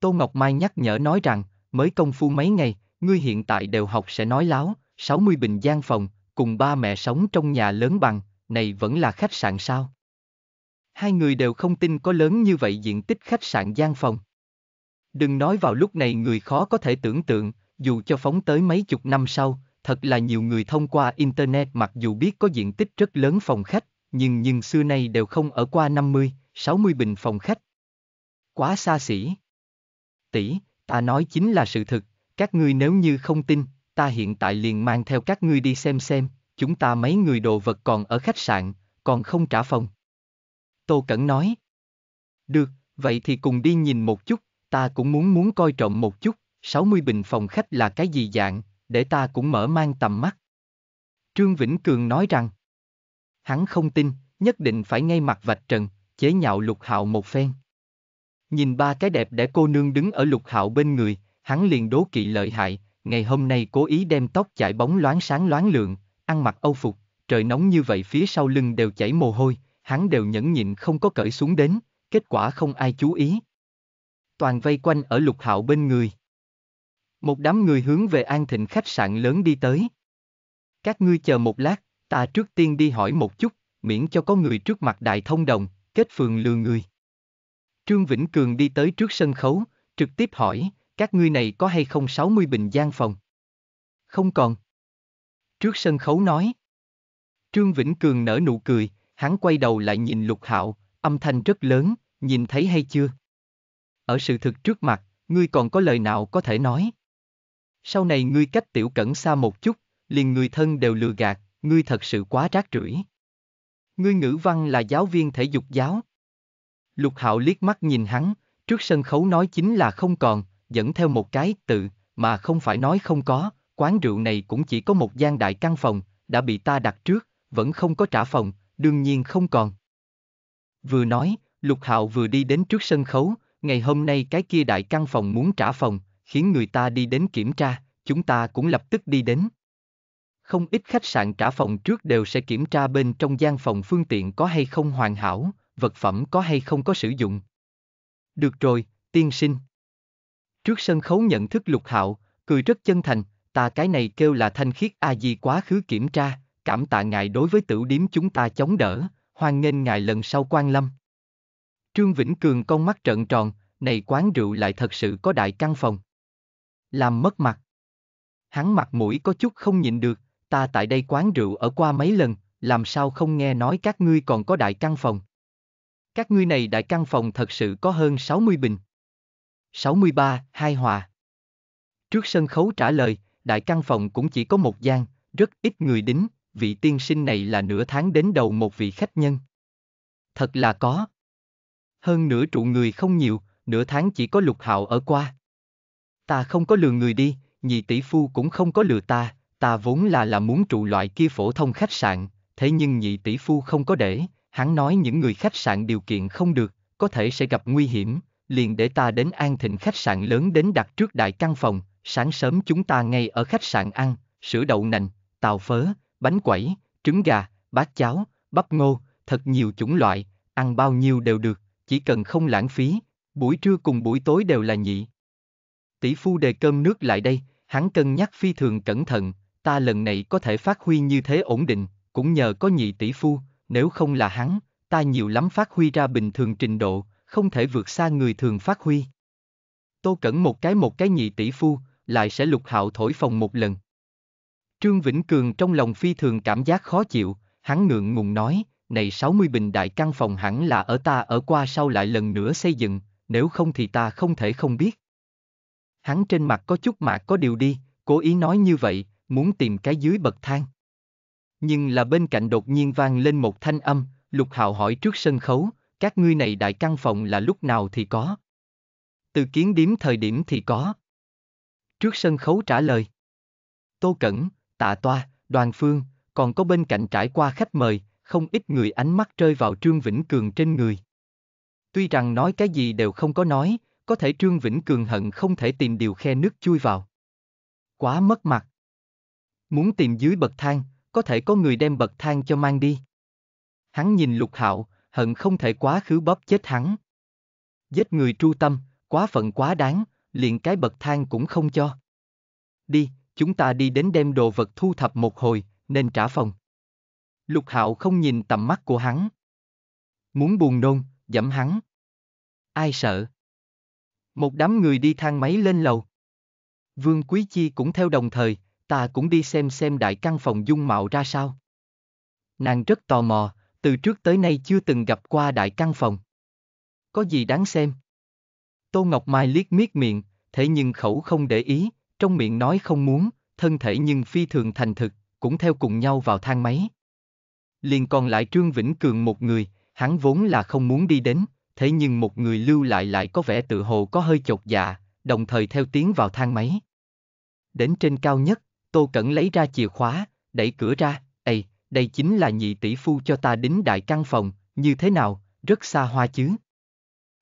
Tô Ngọc Mai nhắc nhở nói rằng, mới công phu mấy ngày, ngươi hiện tại đều học sẽ nói láo, 60 bình gian phòng, cùng ba mẹ sống trong nhà lớn bằng, này vẫn là khách sạn sao? Hai người đều không tin có lớn như vậy diện tích khách sạn gian phòng. Đừng nói vào lúc này người khó có thể tưởng tượng, dù cho phóng tới mấy chục năm sau, thật là nhiều người thông qua Internet mặc dù biết có diện tích rất lớn phòng khách, nhưng nhưng xưa nay đều không ở qua 50, 60 bình phòng khách. Quá xa xỉ. Tỷ, ta nói chính là sự thực, các ngươi nếu như không tin, ta hiện tại liền mang theo các ngươi đi xem xem, chúng ta mấy người đồ vật còn ở khách sạn, còn không trả phòng. Tô Cẩn nói. Được, vậy thì cùng đi nhìn một chút, ta cũng muốn muốn coi trọng một chút, 60 bình phòng khách là cái gì dạng, để ta cũng mở mang tầm mắt. Trương Vĩnh Cường nói rằng, hắn không tin, nhất định phải ngay mặt vạch trần, chế nhạo lục hạo một phen. Nhìn ba cái đẹp để cô nương đứng ở lục hạo bên người, hắn liền đố kỵ lợi hại, ngày hôm nay cố ý đem tóc chải bóng loáng sáng loáng lượng, ăn mặc âu phục, trời nóng như vậy phía sau lưng đều chảy mồ hôi, hắn đều nhẫn nhịn không có cởi xuống đến, kết quả không ai chú ý. Toàn vây quanh ở lục hạo bên người. Một đám người hướng về An Thịnh khách sạn lớn đi tới. Các ngươi chờ một lát, ta trước tiên đi hỏi một chút, miễn cho có người trước mặt đại thông đồng, kết phường lừa người. Trương Vĩnh Cường đi tới trước sân khấu, trực tiếp hỏi, các ngươi này có hay không 60 bình gian phòng? Không còn. Trước sân khấu nói. Trương Vĩnh Cường nở nụ cười, hắn quay đầu lại nhìn lục hạo, âm thanh rất lớn, nhìn thấy hay chưa? Ở sự thực trước mặt, ngươi còn có lời nào có thể nói? sau này ngươi cách tiểu cẩn xa một chút, liền người thân đều lừa gạt, ngươi thật sự quá rác rưởi. Ngươi ngữ văn là giáo viên thể dục giáo. Lục hạo liếc mắt nhìn hắn, trước sân khấu nói chính là không còn, dẫn theo một cái tự, mà không phải nói không có, quán rượu này cũng chỉ có một gian đại căn phòng, đã bị ta đặt trước, vẫn không có trả phòng, đương nhiên không còn. Vừa nói, Lục Hạo vừa đi đến trước sân khấu, ngày hôm nay cái kia đại căn phòng muốn trả phòng, khiến người ta đi đến kiểm tra, chúng ta cũng lập tức đi đến. Không ít khách sạn trả phòng trước đều sẽ kiểm tra bên trong gian phòng phương tiện có hay không hoàn hảo, vật phẩm có hay không có sử dụng. Được rồi, tiên sinh. Trước sân khấu nhận thức lục hạo, cười rất chân thành, ta cái này kêu là thanh khiết a à di quá khứ kiểm tra, cảm tạ ngài đối với tử điếm chúng ta chống đỡ, hoan nghênh ngài lần sau quan lâm. Trương Vĩnh Cường con mắt trợn tròn, này quán rượu lại thật sự có đại căn phòng làm mất mặt. Hắn mặt mũi có chút không nhịn được, ta tại đây quán rượu ở qua mấy lần, làm sao không nghe nói các ngươi còn có đại căn phòng. Các ngươi này đại căn phòng thật sự có hơn 60 bình. 63, Hai Hòa Trước sân khấu trả lời, đại căn phòng cũng chỉ có một gian, rất ít người đính, vị tiên sinh này là nửa tháng đến đầu một vị khách nhân. Thật là có. Hơn nửa trụ người không nhiều, nửa tháng chỉ có lục hạo ở qua. Ta không có lừa người đi, nhị tỷ phu cũng không có lừa ta, ta vốn là là muốn trụ loại kia phổ thông khách sạn, thế nhưng nhị tỷ phu không có để, hắn nói những người khách sạn điều kiện không được, có thể sẽ gặp nguy hiểm, liền để ta đến an thịnh khách sạn lớn đến đặt trước đại căn phòng, sáng sớm chúng ta ngay ở khách sạn ăn, sữa đậu nành, tàu phớ, bánh quẩy, trứng gà, bát cháo, bắp ngô, thật nhiều chủng loại, ăn bao nhiêu đều được, chỉ cần không lãng phí, buổi trưa cùng buổi tối đều là nhị, tỷ phu đề cơm nước lại đây, hắn cân nhắc phi thường cẩn thận, ta lần này có thể phát huy như thế ổn định, cũng nhờ có nhị tỷ phu, nếu không là hắn, ta nhiều lắm phát huy ra bình thường trình độ, không thể vượt xa người thường phát huy. Tô Cẩn một cái một cái nhị tỷ phu, lại sẽ lục hạo thổi phòng một lần. Trương Vĩnh Cường trong lòng phi thường cảm giác khó chịu, hắn ngượng ngùng nói, này 60 bình đại căn phòng hẳn là ở ta ở qua sau lại lần nữa xây dựng, nếu không thì ta không thể không biết hắn trên mặt có chút mạc có điều đi, cố ý nói như vậy, muốn tìm cái dưới bậc thang. Nhưng là bên cạnh đột nhiên vang lên một thanh âm, lục hạo hỏi trước sân khấu, các ngươi này đại căn phòng là lúc nào thì có. Từ kiến điếm thời điểm thì có. Trước sân khấu trả lời. Tô Cẩn, Tạ Toa, Đoàn Phương, còn có bên cạnh trải qua khách mời, không ít người ánh mắt rơi vào Trương Vĩnh Cường trên người. Tuy rằng nói cái gì đều không có nói, có thể Trương Vĩnh Cường hận không thể tìm điều khe nước chui vào. Quá mất mặt. Muốn tìm dưới bậc thang, có thể có người đem bậc thang cho mang đi. Hắn nhìn lục hạo, hận không thể quá khứ bóp chết hắn. Giết người tru tâm, quá phận quá đáng, liền cái bậc thang cũng không cho. Đi, chúng ta đi đến đem đồ vật thu thập một hồi, nên trả phòng. Lục hạo không nhìn tầm mắt của hắn. Muốn buồn nôn, dẫm hắn. Ai sợ? Một đám người đi thang máy lên lầu. Vương Quý Chi cũng theo đồng thời, ta cũng đi xem xem đại căn phòng dung mạo ra sao. Nàng rất tò mò, từ trước tới nay chưa từng gặp qua đại căn phòng. Có gì đáng xem? Tô Ngọc Mai liếc miết miệng, thế nhưng khẩu không để ý, trong miệng nói không muốn, thân thể nhưng phi thường thành thực, cũng theo cùng nhau vào thang máy. Liền còn lại Trương Vĩnh Cường một người, hắn vốn là không muốn đi đến, thế nhưng một người lưu lại lại có vẻ tự hồ có hơi chột dạ, đồng thời theo tiếng vào thang máy. Đến trên cao nhất, Tô Cẩn lấy ra chìa khóa, đẩy cửa ra, Ây, đây chính là nhị tỷ phu cho ta đính đại căn phòng, như thế nào, rất xa hoa chứ.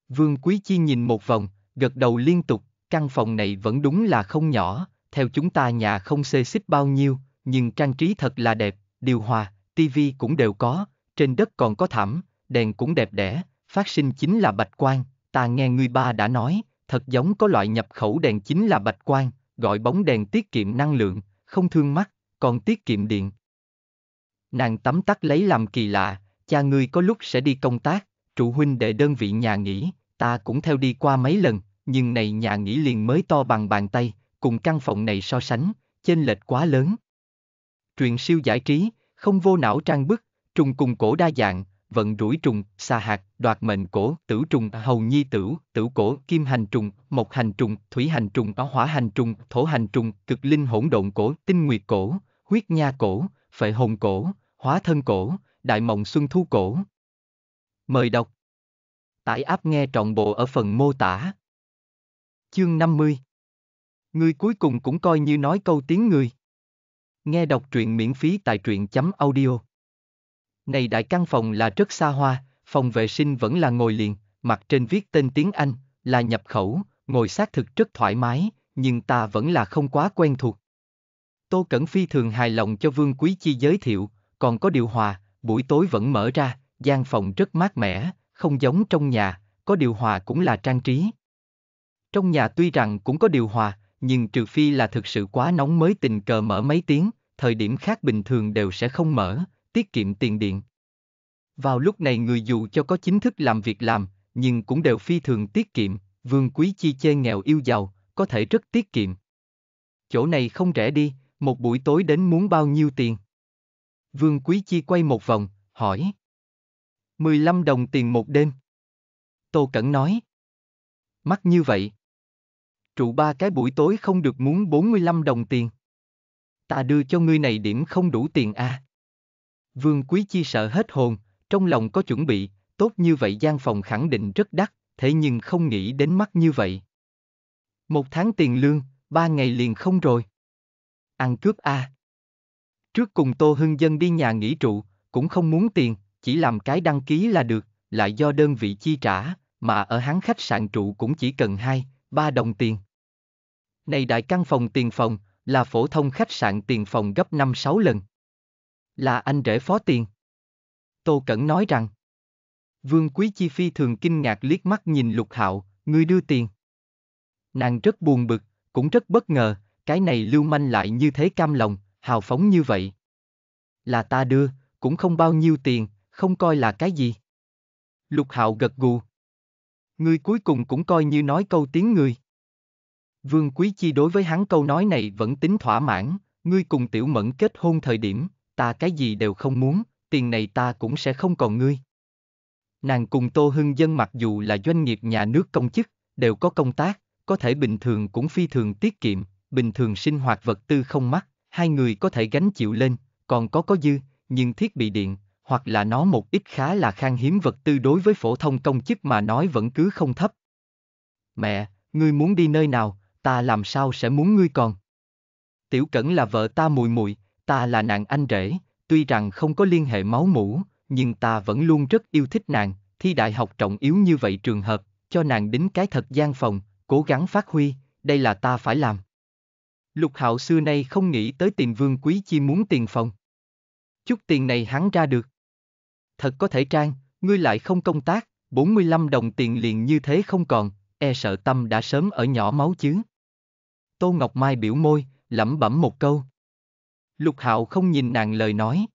Vương Quý Chi nhìn một vòng, gật đầu liên tục, căn phòng này vẫn đúng là không nhỏ, theo chúng ta nhà không xê xích bao nhiêu, nhưng trang trí thật là đẹp, điều hòa, tivi cũng đều có, trên đất còn có thảm, đèn cũng đẹp đẽ, phát sinh chính là bạch quan, ta nghe người ba đã nói, thật giống có loại nhập khẩu đèn chính là bạch quan, gọi bóng đèn tiết kiệm năng lượng, không thương mắt, còn tiết kiệm điện. Nàng tắm tắt lấy làm kỳ lạ, cha ngươi có lúc sẽ đi công tác, trụ huynh để đơn vị nhà nghỉ, ta cũng theo đi qua mấy lần, nhưng này nhà nghỉ liền mới to bằng bàn tay, cùng căn phòng này so sánh, chênh lệch quá lớn. Truyện siêu giải trí, không vô não trang bức, trùng cùng cổ đa dạng, vận rủi trùng, xà hạt, đoạt mệnh cổ, tử trùng, hầu nhi tử, tử cổ, kim hành trùng, mộc hành trùng, thủy hành trùng, hỏa hành trùng, thổ hành trùng, cực linh hỗn độn cổ, tinh nguyệt cổ, huyết nha cổ, phệ hồn cổ, hóa thân cổ, đại mộng xuân thu cổ. Mời đọc. Tải áp nghe trọn bộ ở phần mô tả. Chương 50 Người cuối cùng cũng coi như nói câu tiếng người. Nghe đọc truyện miễn phí tại truyện chấm audio. Này đại căn phòng là rất xa hoa, phòng vệ sinh vẫn là ngồi liền, mặt trên viết tên tiếng Anh, là nhập khẩu, ngồi xác thực rất thoải mái, nhưng ta vẫn là không quá quen thuộc. Tô Cẩn Phi thường hài lòng cho Vương Quý Chi giới thiệu, còn có điều hòa, buổi tối vẫn mở ra, gian phòng rất mát mẻ, không giống trong nhà, có điều hòa cũng là trang trí. Trong nhà tuy rằng cũng có điều hòa, nhưng trừ phi là thực sự quá nóng mới tình cờ mở mấy tiếng, thời điểm khác bình thường đều sẽ không mở, tiết kiệm tiền điện. Vào lúc này người dù cho có chính thức làm việc làm, nhưng cũng đều phi thường tiết kiệm, Vương Quý Chi chê nghèo yêu giàu, có thể rất tiết kiệm. Chỗ này không rẻ đi, một buổi tối đến muốn bao nhiêu tiền? Vương Quý Chi quay một vòng, hỏi. 15 đồng tiền một đêm. Tô Cẩn nói. Mắc như vậy. Trụ ba cái buổi tối không được muốn 45 đồng tiền. Ta đưa cho ngươi này điểm không đủ tiền à. Vương Quý Chi sợ hết hồn, trong lòng có chuẩn bị, tốt như vậy gian phòng khẳng định rất đắt, thế nhưng không nghĩ đến mắt như vậy. Một tháng tiền lương, ba ngày liền không rồi. Ăn cướp a. À. Trước cùng Tô Hưng Dân đi nhà nghỉ trụ, cũng không muốn tiền, chỉ làm cái đăng ký là được, lại do đơn vị chi trả, mà ở hắn khách sạn trụ cũng chỉ cần 2, 3 đồng tiền. Này đại căn phòng tiền phòng, là phổ thông khách sạn tiền phòng gấp 5-6 lần. Là anh rể phó tiền. Tô Cẩn nói rằng. Vương Quý Chi Phi thường kinh ngạc liếc mắt nhìn Lục Hạo, ngươi đưa tiền. Nàng rất buồn bực, cũng rất bất ngờ, cái này lưu manh lại như thế cam lòng, hào phóng như vậy. Là ta đưa, cũng không bao nhiêu tiền, không coi là cái gì. Lục Hạo gật gù. Ngươi cuối cùng cũng coi như nói câu tiếng người. Vương Quý Chi đối với hắn câu nói này vẫn tính thỏa mãn, ngươi cùng tiểu mẫn kết hôn thời điểm, ta cái gì đều không muốn, tiền này ta cũng sẽ không còn ngươi. Nàng cùng Tô Hưng Dân mặc dù là doanh nghiệp nhà nước công chức, đều có công tác, có thể bình thường cũng phi thường tiết kiệm, bình thường sinh hoạt vật tư không mắc, hai người có thể gánh chịu lên, còn có có dư, nhưng thiết bị điện, hoặc là nó một ít khá là khan hiếm vật tư đối với phổ thông công chức mà nói vẫn cứ không thấp. Mẹ, ngươi muốn đi nơi nào, ta làm sao sẽ muốn ngươi còn? Tiểu Cẩn là vợ ta mùi mùi, Ta là nàng anh rể, tuy rằng không có liên hệ máu mủ, nhưng ta vẫn luôn rất yêu thích nàng, thi đại học trọng yếu như vậy trường hợp, cho nàng đính cái thật gian phòng, cố gắng phát huy, đây là ta phải làm. Lục hạo xưa nay không nghĩ tới tiền vương quý chi muốn tiền phòng. Chút tiền này hắn ra được. Thật có thể trang, ngươi lại không công tác, 45 đồng tiền liền như thế không còn, e sợ tâm đã sớm ở nhỏ máu chứ. Tô Ngọc Mai biểu môi, lẩm bẩm một câu. Lục Hạo không nhìn nàng lời nói.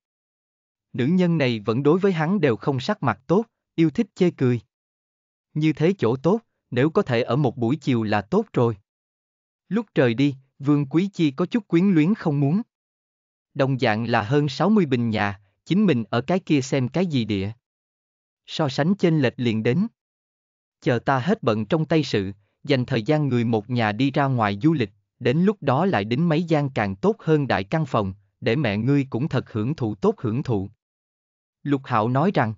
Nữ nhân này vẫn đối với hắn đều không sắc mặt tốt, yêu thích chê cười. Như thế chỗ tốt, nếu có thể ở một buổi chiều là tốt rồi. Lúc trời đi, Vương Quý Chi có chút quyến luyến không muốn. Đồng dạng là hơn 60 bình nhà, chính mình ở cái kia xem cái gì địa. So sánh trên lệch liền đến. Chờ ta hết bận trong tay sự, dành thời gian người một nhà đi ra ngoài du lịch, đến lúc đó lại đính mấy gian càng tốt hơn đại căn phòng, để mẹ ngươi cũng thật hưởng thụ tốt hưởng thụ. Lục Hạo nói rằng,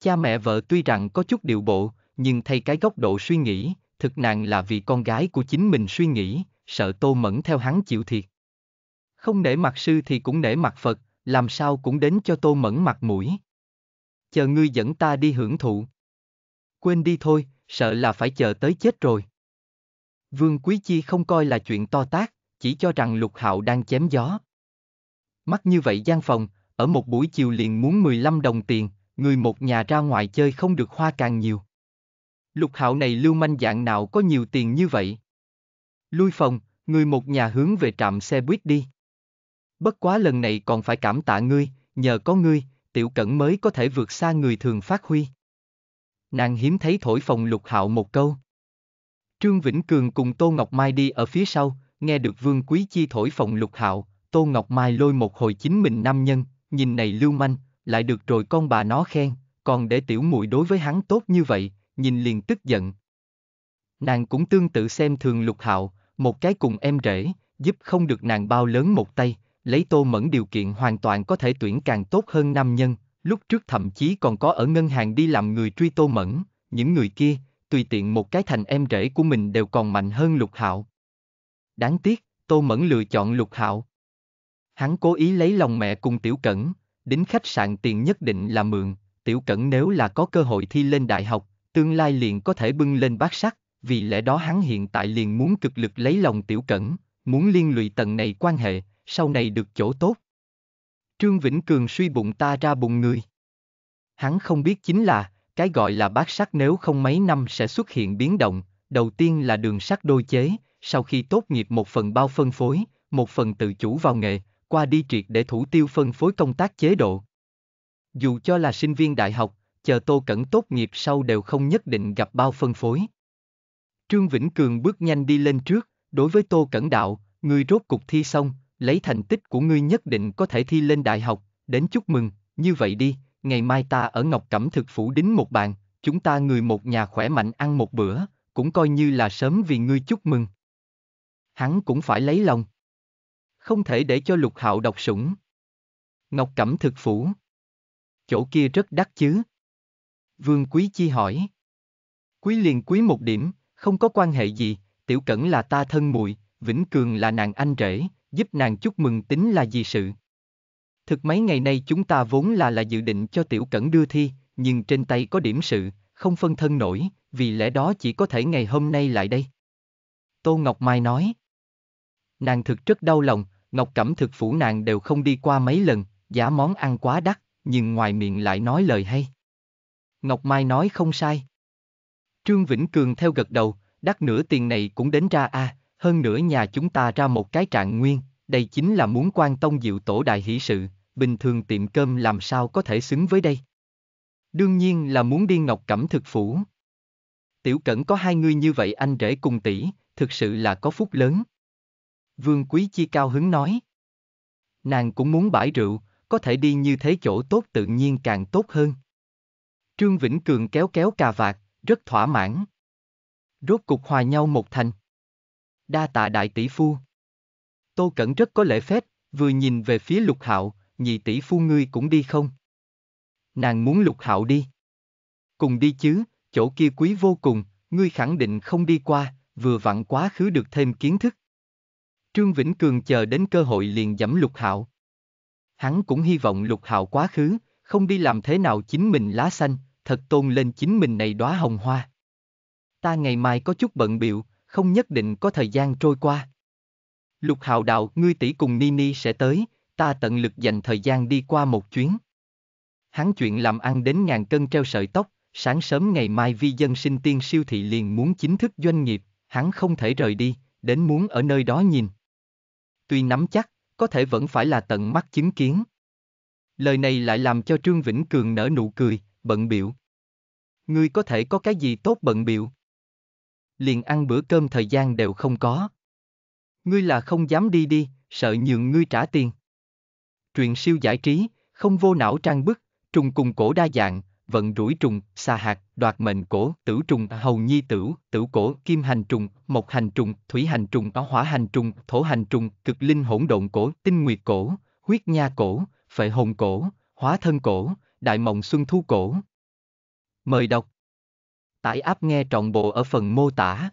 cha mẹ vợ tuy rằng có chút điều bộ, nhưng thay cái góc độ suy nghĩ, thực nàng là vì con gái của chính mình suy nghĩ, sợ tô mẫn theo hắn chịu thiệt. Không nể mặt sư thì cũng nể mặt Phật, làm sao cũng đến cho tô mẫn mặt mũi. Chờ ngươi dẫn ta đi hưởng thụ. Quên đi thôi, sợ là phải chờ tới chết rồi. Vương Quý Chi không coi là chuyện to tác, chỉ cho rằng Lục Hạo đang chém gió. Mắt như vậy gian phòng, ở một buổi chiều liền muốn 15 đồng tiền, người một nhà ra ngoài chơi không được hoa càng nhiều. Lục Hạo này lưu manh dạng nào có nhiều tiền như vậy? Lui phòng, người một nhà hướng về trạm xe buýt đi. Bất quá lần này còn phải cảm tạ ngươi, nhờ có ngươi, tiểu cẩn mới có thể vượt xa người thường phát huy. Nàng hiếm thấy thổi phòng lục hạo một câu. Trương Vĩnh Cường cùng Tô Ngọc Mai đi ở phía sau, nghe được Vương Quý Chi thổi phòng lục hạo, Tô Ngọc Mai lôi một hồi chính mình nam nhân, nhìn này lưu manh, lại được rồi con bà nó khen, còn để tiểu muội đối với hắn tốt như vậy, nhìn liền tức giận. Nàng cũng tương tự xem thường lục hạo, một cái cùng em rể, giúp không được nàng bao lớn một tay, lấy tô mẫn điều kiện hoàn toàn có thể tuyển càng tốt hơn nam nhân, lúc trước thậm chí còn có ở ngân hàng đi làm người truy tô mẫn, những người kia, tùy tiện một cái thành em rể của mình đều còn mạnh hơn lục hạo. Đáng tiếc, Tô Mẫn lựa chọn lục hạo. Hắn cố ý lấy lòng mẹ cùng Tiểu Cẩn, đến khách sạn tiền nhất định là mượn, Tiểu Cẩn nếu là có cơ hội thi lên đại học, tương lai liền có thể bưng lên bát sắc, vì lẽ đó hắn hiện tại liền muốn cực lực lấy lòng Tiểu Cẩn, muốn liên lụy tầng này quan hệ, sau này được chỗ tốt. Trương Vĩnh Cường suy bụng ta ra bụng người. Hắn không biết chính là, cái gọi là bát sắt nếu không mấy năm sẽ xuất hiện biến động, đầu tiên là đường sắt đôi chế, sau khi tốt nghiệp một phần bao phân phối, một phần tự chủ vào nghề, qua đi triệt để thủ tiêu phân phối công tác chế độ. Dù cho là sinh viên đại học, chờ Tô Cẩn tốt nghiệp sau đều không nhất định gặp bao phân phối. Trương Vĩnh Cường bước nhanh đi lên trước, đối với Tô Cẩn đạo, người rốt cục thi xong, lấy thành tích của ngươi nhất định có thể thi lên đại học, đến chúc mừng, như vậy đi, ngày mai ta ở Ngọc Cẩm thực phủ đính một bàn, chúng ta người một nhà khỏe mạnh ăn một bữa, cũng coi như là sớm vì ngươi chúc mừng. Hắn cũng phải lấy lòng. Không thể để cho lục hạo độc sủng. Ngọc Cẩm thực phủ. Chỗ kia rất đắt chứ. Vương Quý Chi hỏi. Quý liền quý một điểm, không có quan hệ gì, tiểu cẩn là ta thân muội, Vĩnh Cường là nàng anh rể, giúp nàng chúc mừng tính là gì sự. Thực mấy ngày nay chúng ta vốn là là dự định cho tiểu cẩn đưa thi, nhưng trên tay có điểm sự, không phân thân nổi, vì lẽ đó chỉ có thể ngày hôm nay lại đây. Tô Ngọc Mai nói. Nàng thực rất đau lòng, Ngọc Cẩm thực phủ nàng đều không đi qua mấy lần, giá món ăn quá đắt, nhưng ngoài miệng lại nói lời hay. Ngọc Mai nói không sai. Trương Vĩnh Cường theo gật đầu, đắt nửa tiền này cũng đến ra a, à, hơn nữa nhà chúng ta ra một cái trạng nguyên, đây chính là muốn quan tông diệu tổ đại hỷ sự, bình thường tiệm cơm làm sao có thể xứng với đây. Đương nhiên là muốn đi ngọc cẩm thực phủ. Tiểu cẩn có hai người như vậy anh rể cùng tỷ, thực sự là có phúc lớn. Vương Quý Chi cao hứng nói. Nàng cũng muốn bãi rượu, có thể đi như thế chỗ tốt tự nhiên càng tốt hơn. Trương Vĩnh Cường kéo kéo cà vạt, rất thỏa mãn. Rốt cục hòa nhau một thành. Đa tạ đại tỷ phu. Tô Cẩn rất có lễ phép, vừa nhìn về phía lục hạo, nhị tỷ phu ngươi cũng đi không? Nàng muốn lục hạo đi. Cùng đi chứ, chỗ kia quý vô cùng, ngươi khẳng định không đi qua, vừa vặn quá khứ được thêm kiến thức. Trương Vĩnh Cường chờ đến cơ hội liền dẫm lục hạo. Hắn cũng hy vọng lục hạo quá khứ, không đi làm thế nào chính mình lá xanh, thật tôn lên chính mình này đóa hồng hoa. Ta ngày mai có chút bận biệu, không nhất định có thời gian trôi qua. Lục hạo đạo ngươi tỷ cùng Nini sẽ tới, ta tận lực dành thời gian đi qua một chuyến. Hắn chuyện làm ăn đến ngàn cân treo sợi tóc, sáng sớm ngày mai vi dân sinh tiên siêu thị liền muốn chính thức doanh nghiệp, hắn không thể rời đi, đến muốn ở nơi đó nhìn. Tuy nắm chắc, có thể vẫn phải là tận mắt chứng kiến. Lời này lại làm cho Trương Vĩnh Cường nở nụ cười, bận biểu. Ngươi có thể có cái gì tốt bận biểu? Liền ăn bữa cơm thời gian đều không có. Ngươi là không dám đi đi, sợ nhường ngươi trả tiền truyền siêu giải trí, không vô não trang bức, trùng cùng cổ đa dạng, vận rủi trùng, xà hạt, đoạt mệnh cổ, tử trùng, hầu nhi tử, tử cổ, kim hành trùng, mộc hành trùng, thủy hành trùng, hỏa hành trùng, thổ hành trùng, cực linh hỗn độn cổ, tinh nguyệt cổ, huyết nha cổ, phệ hồn cổ, hóa thân cổ, đại mộng xuân thu cổ. Mời đọc. Tải áp nghe trọn bộ ở phần mô tả.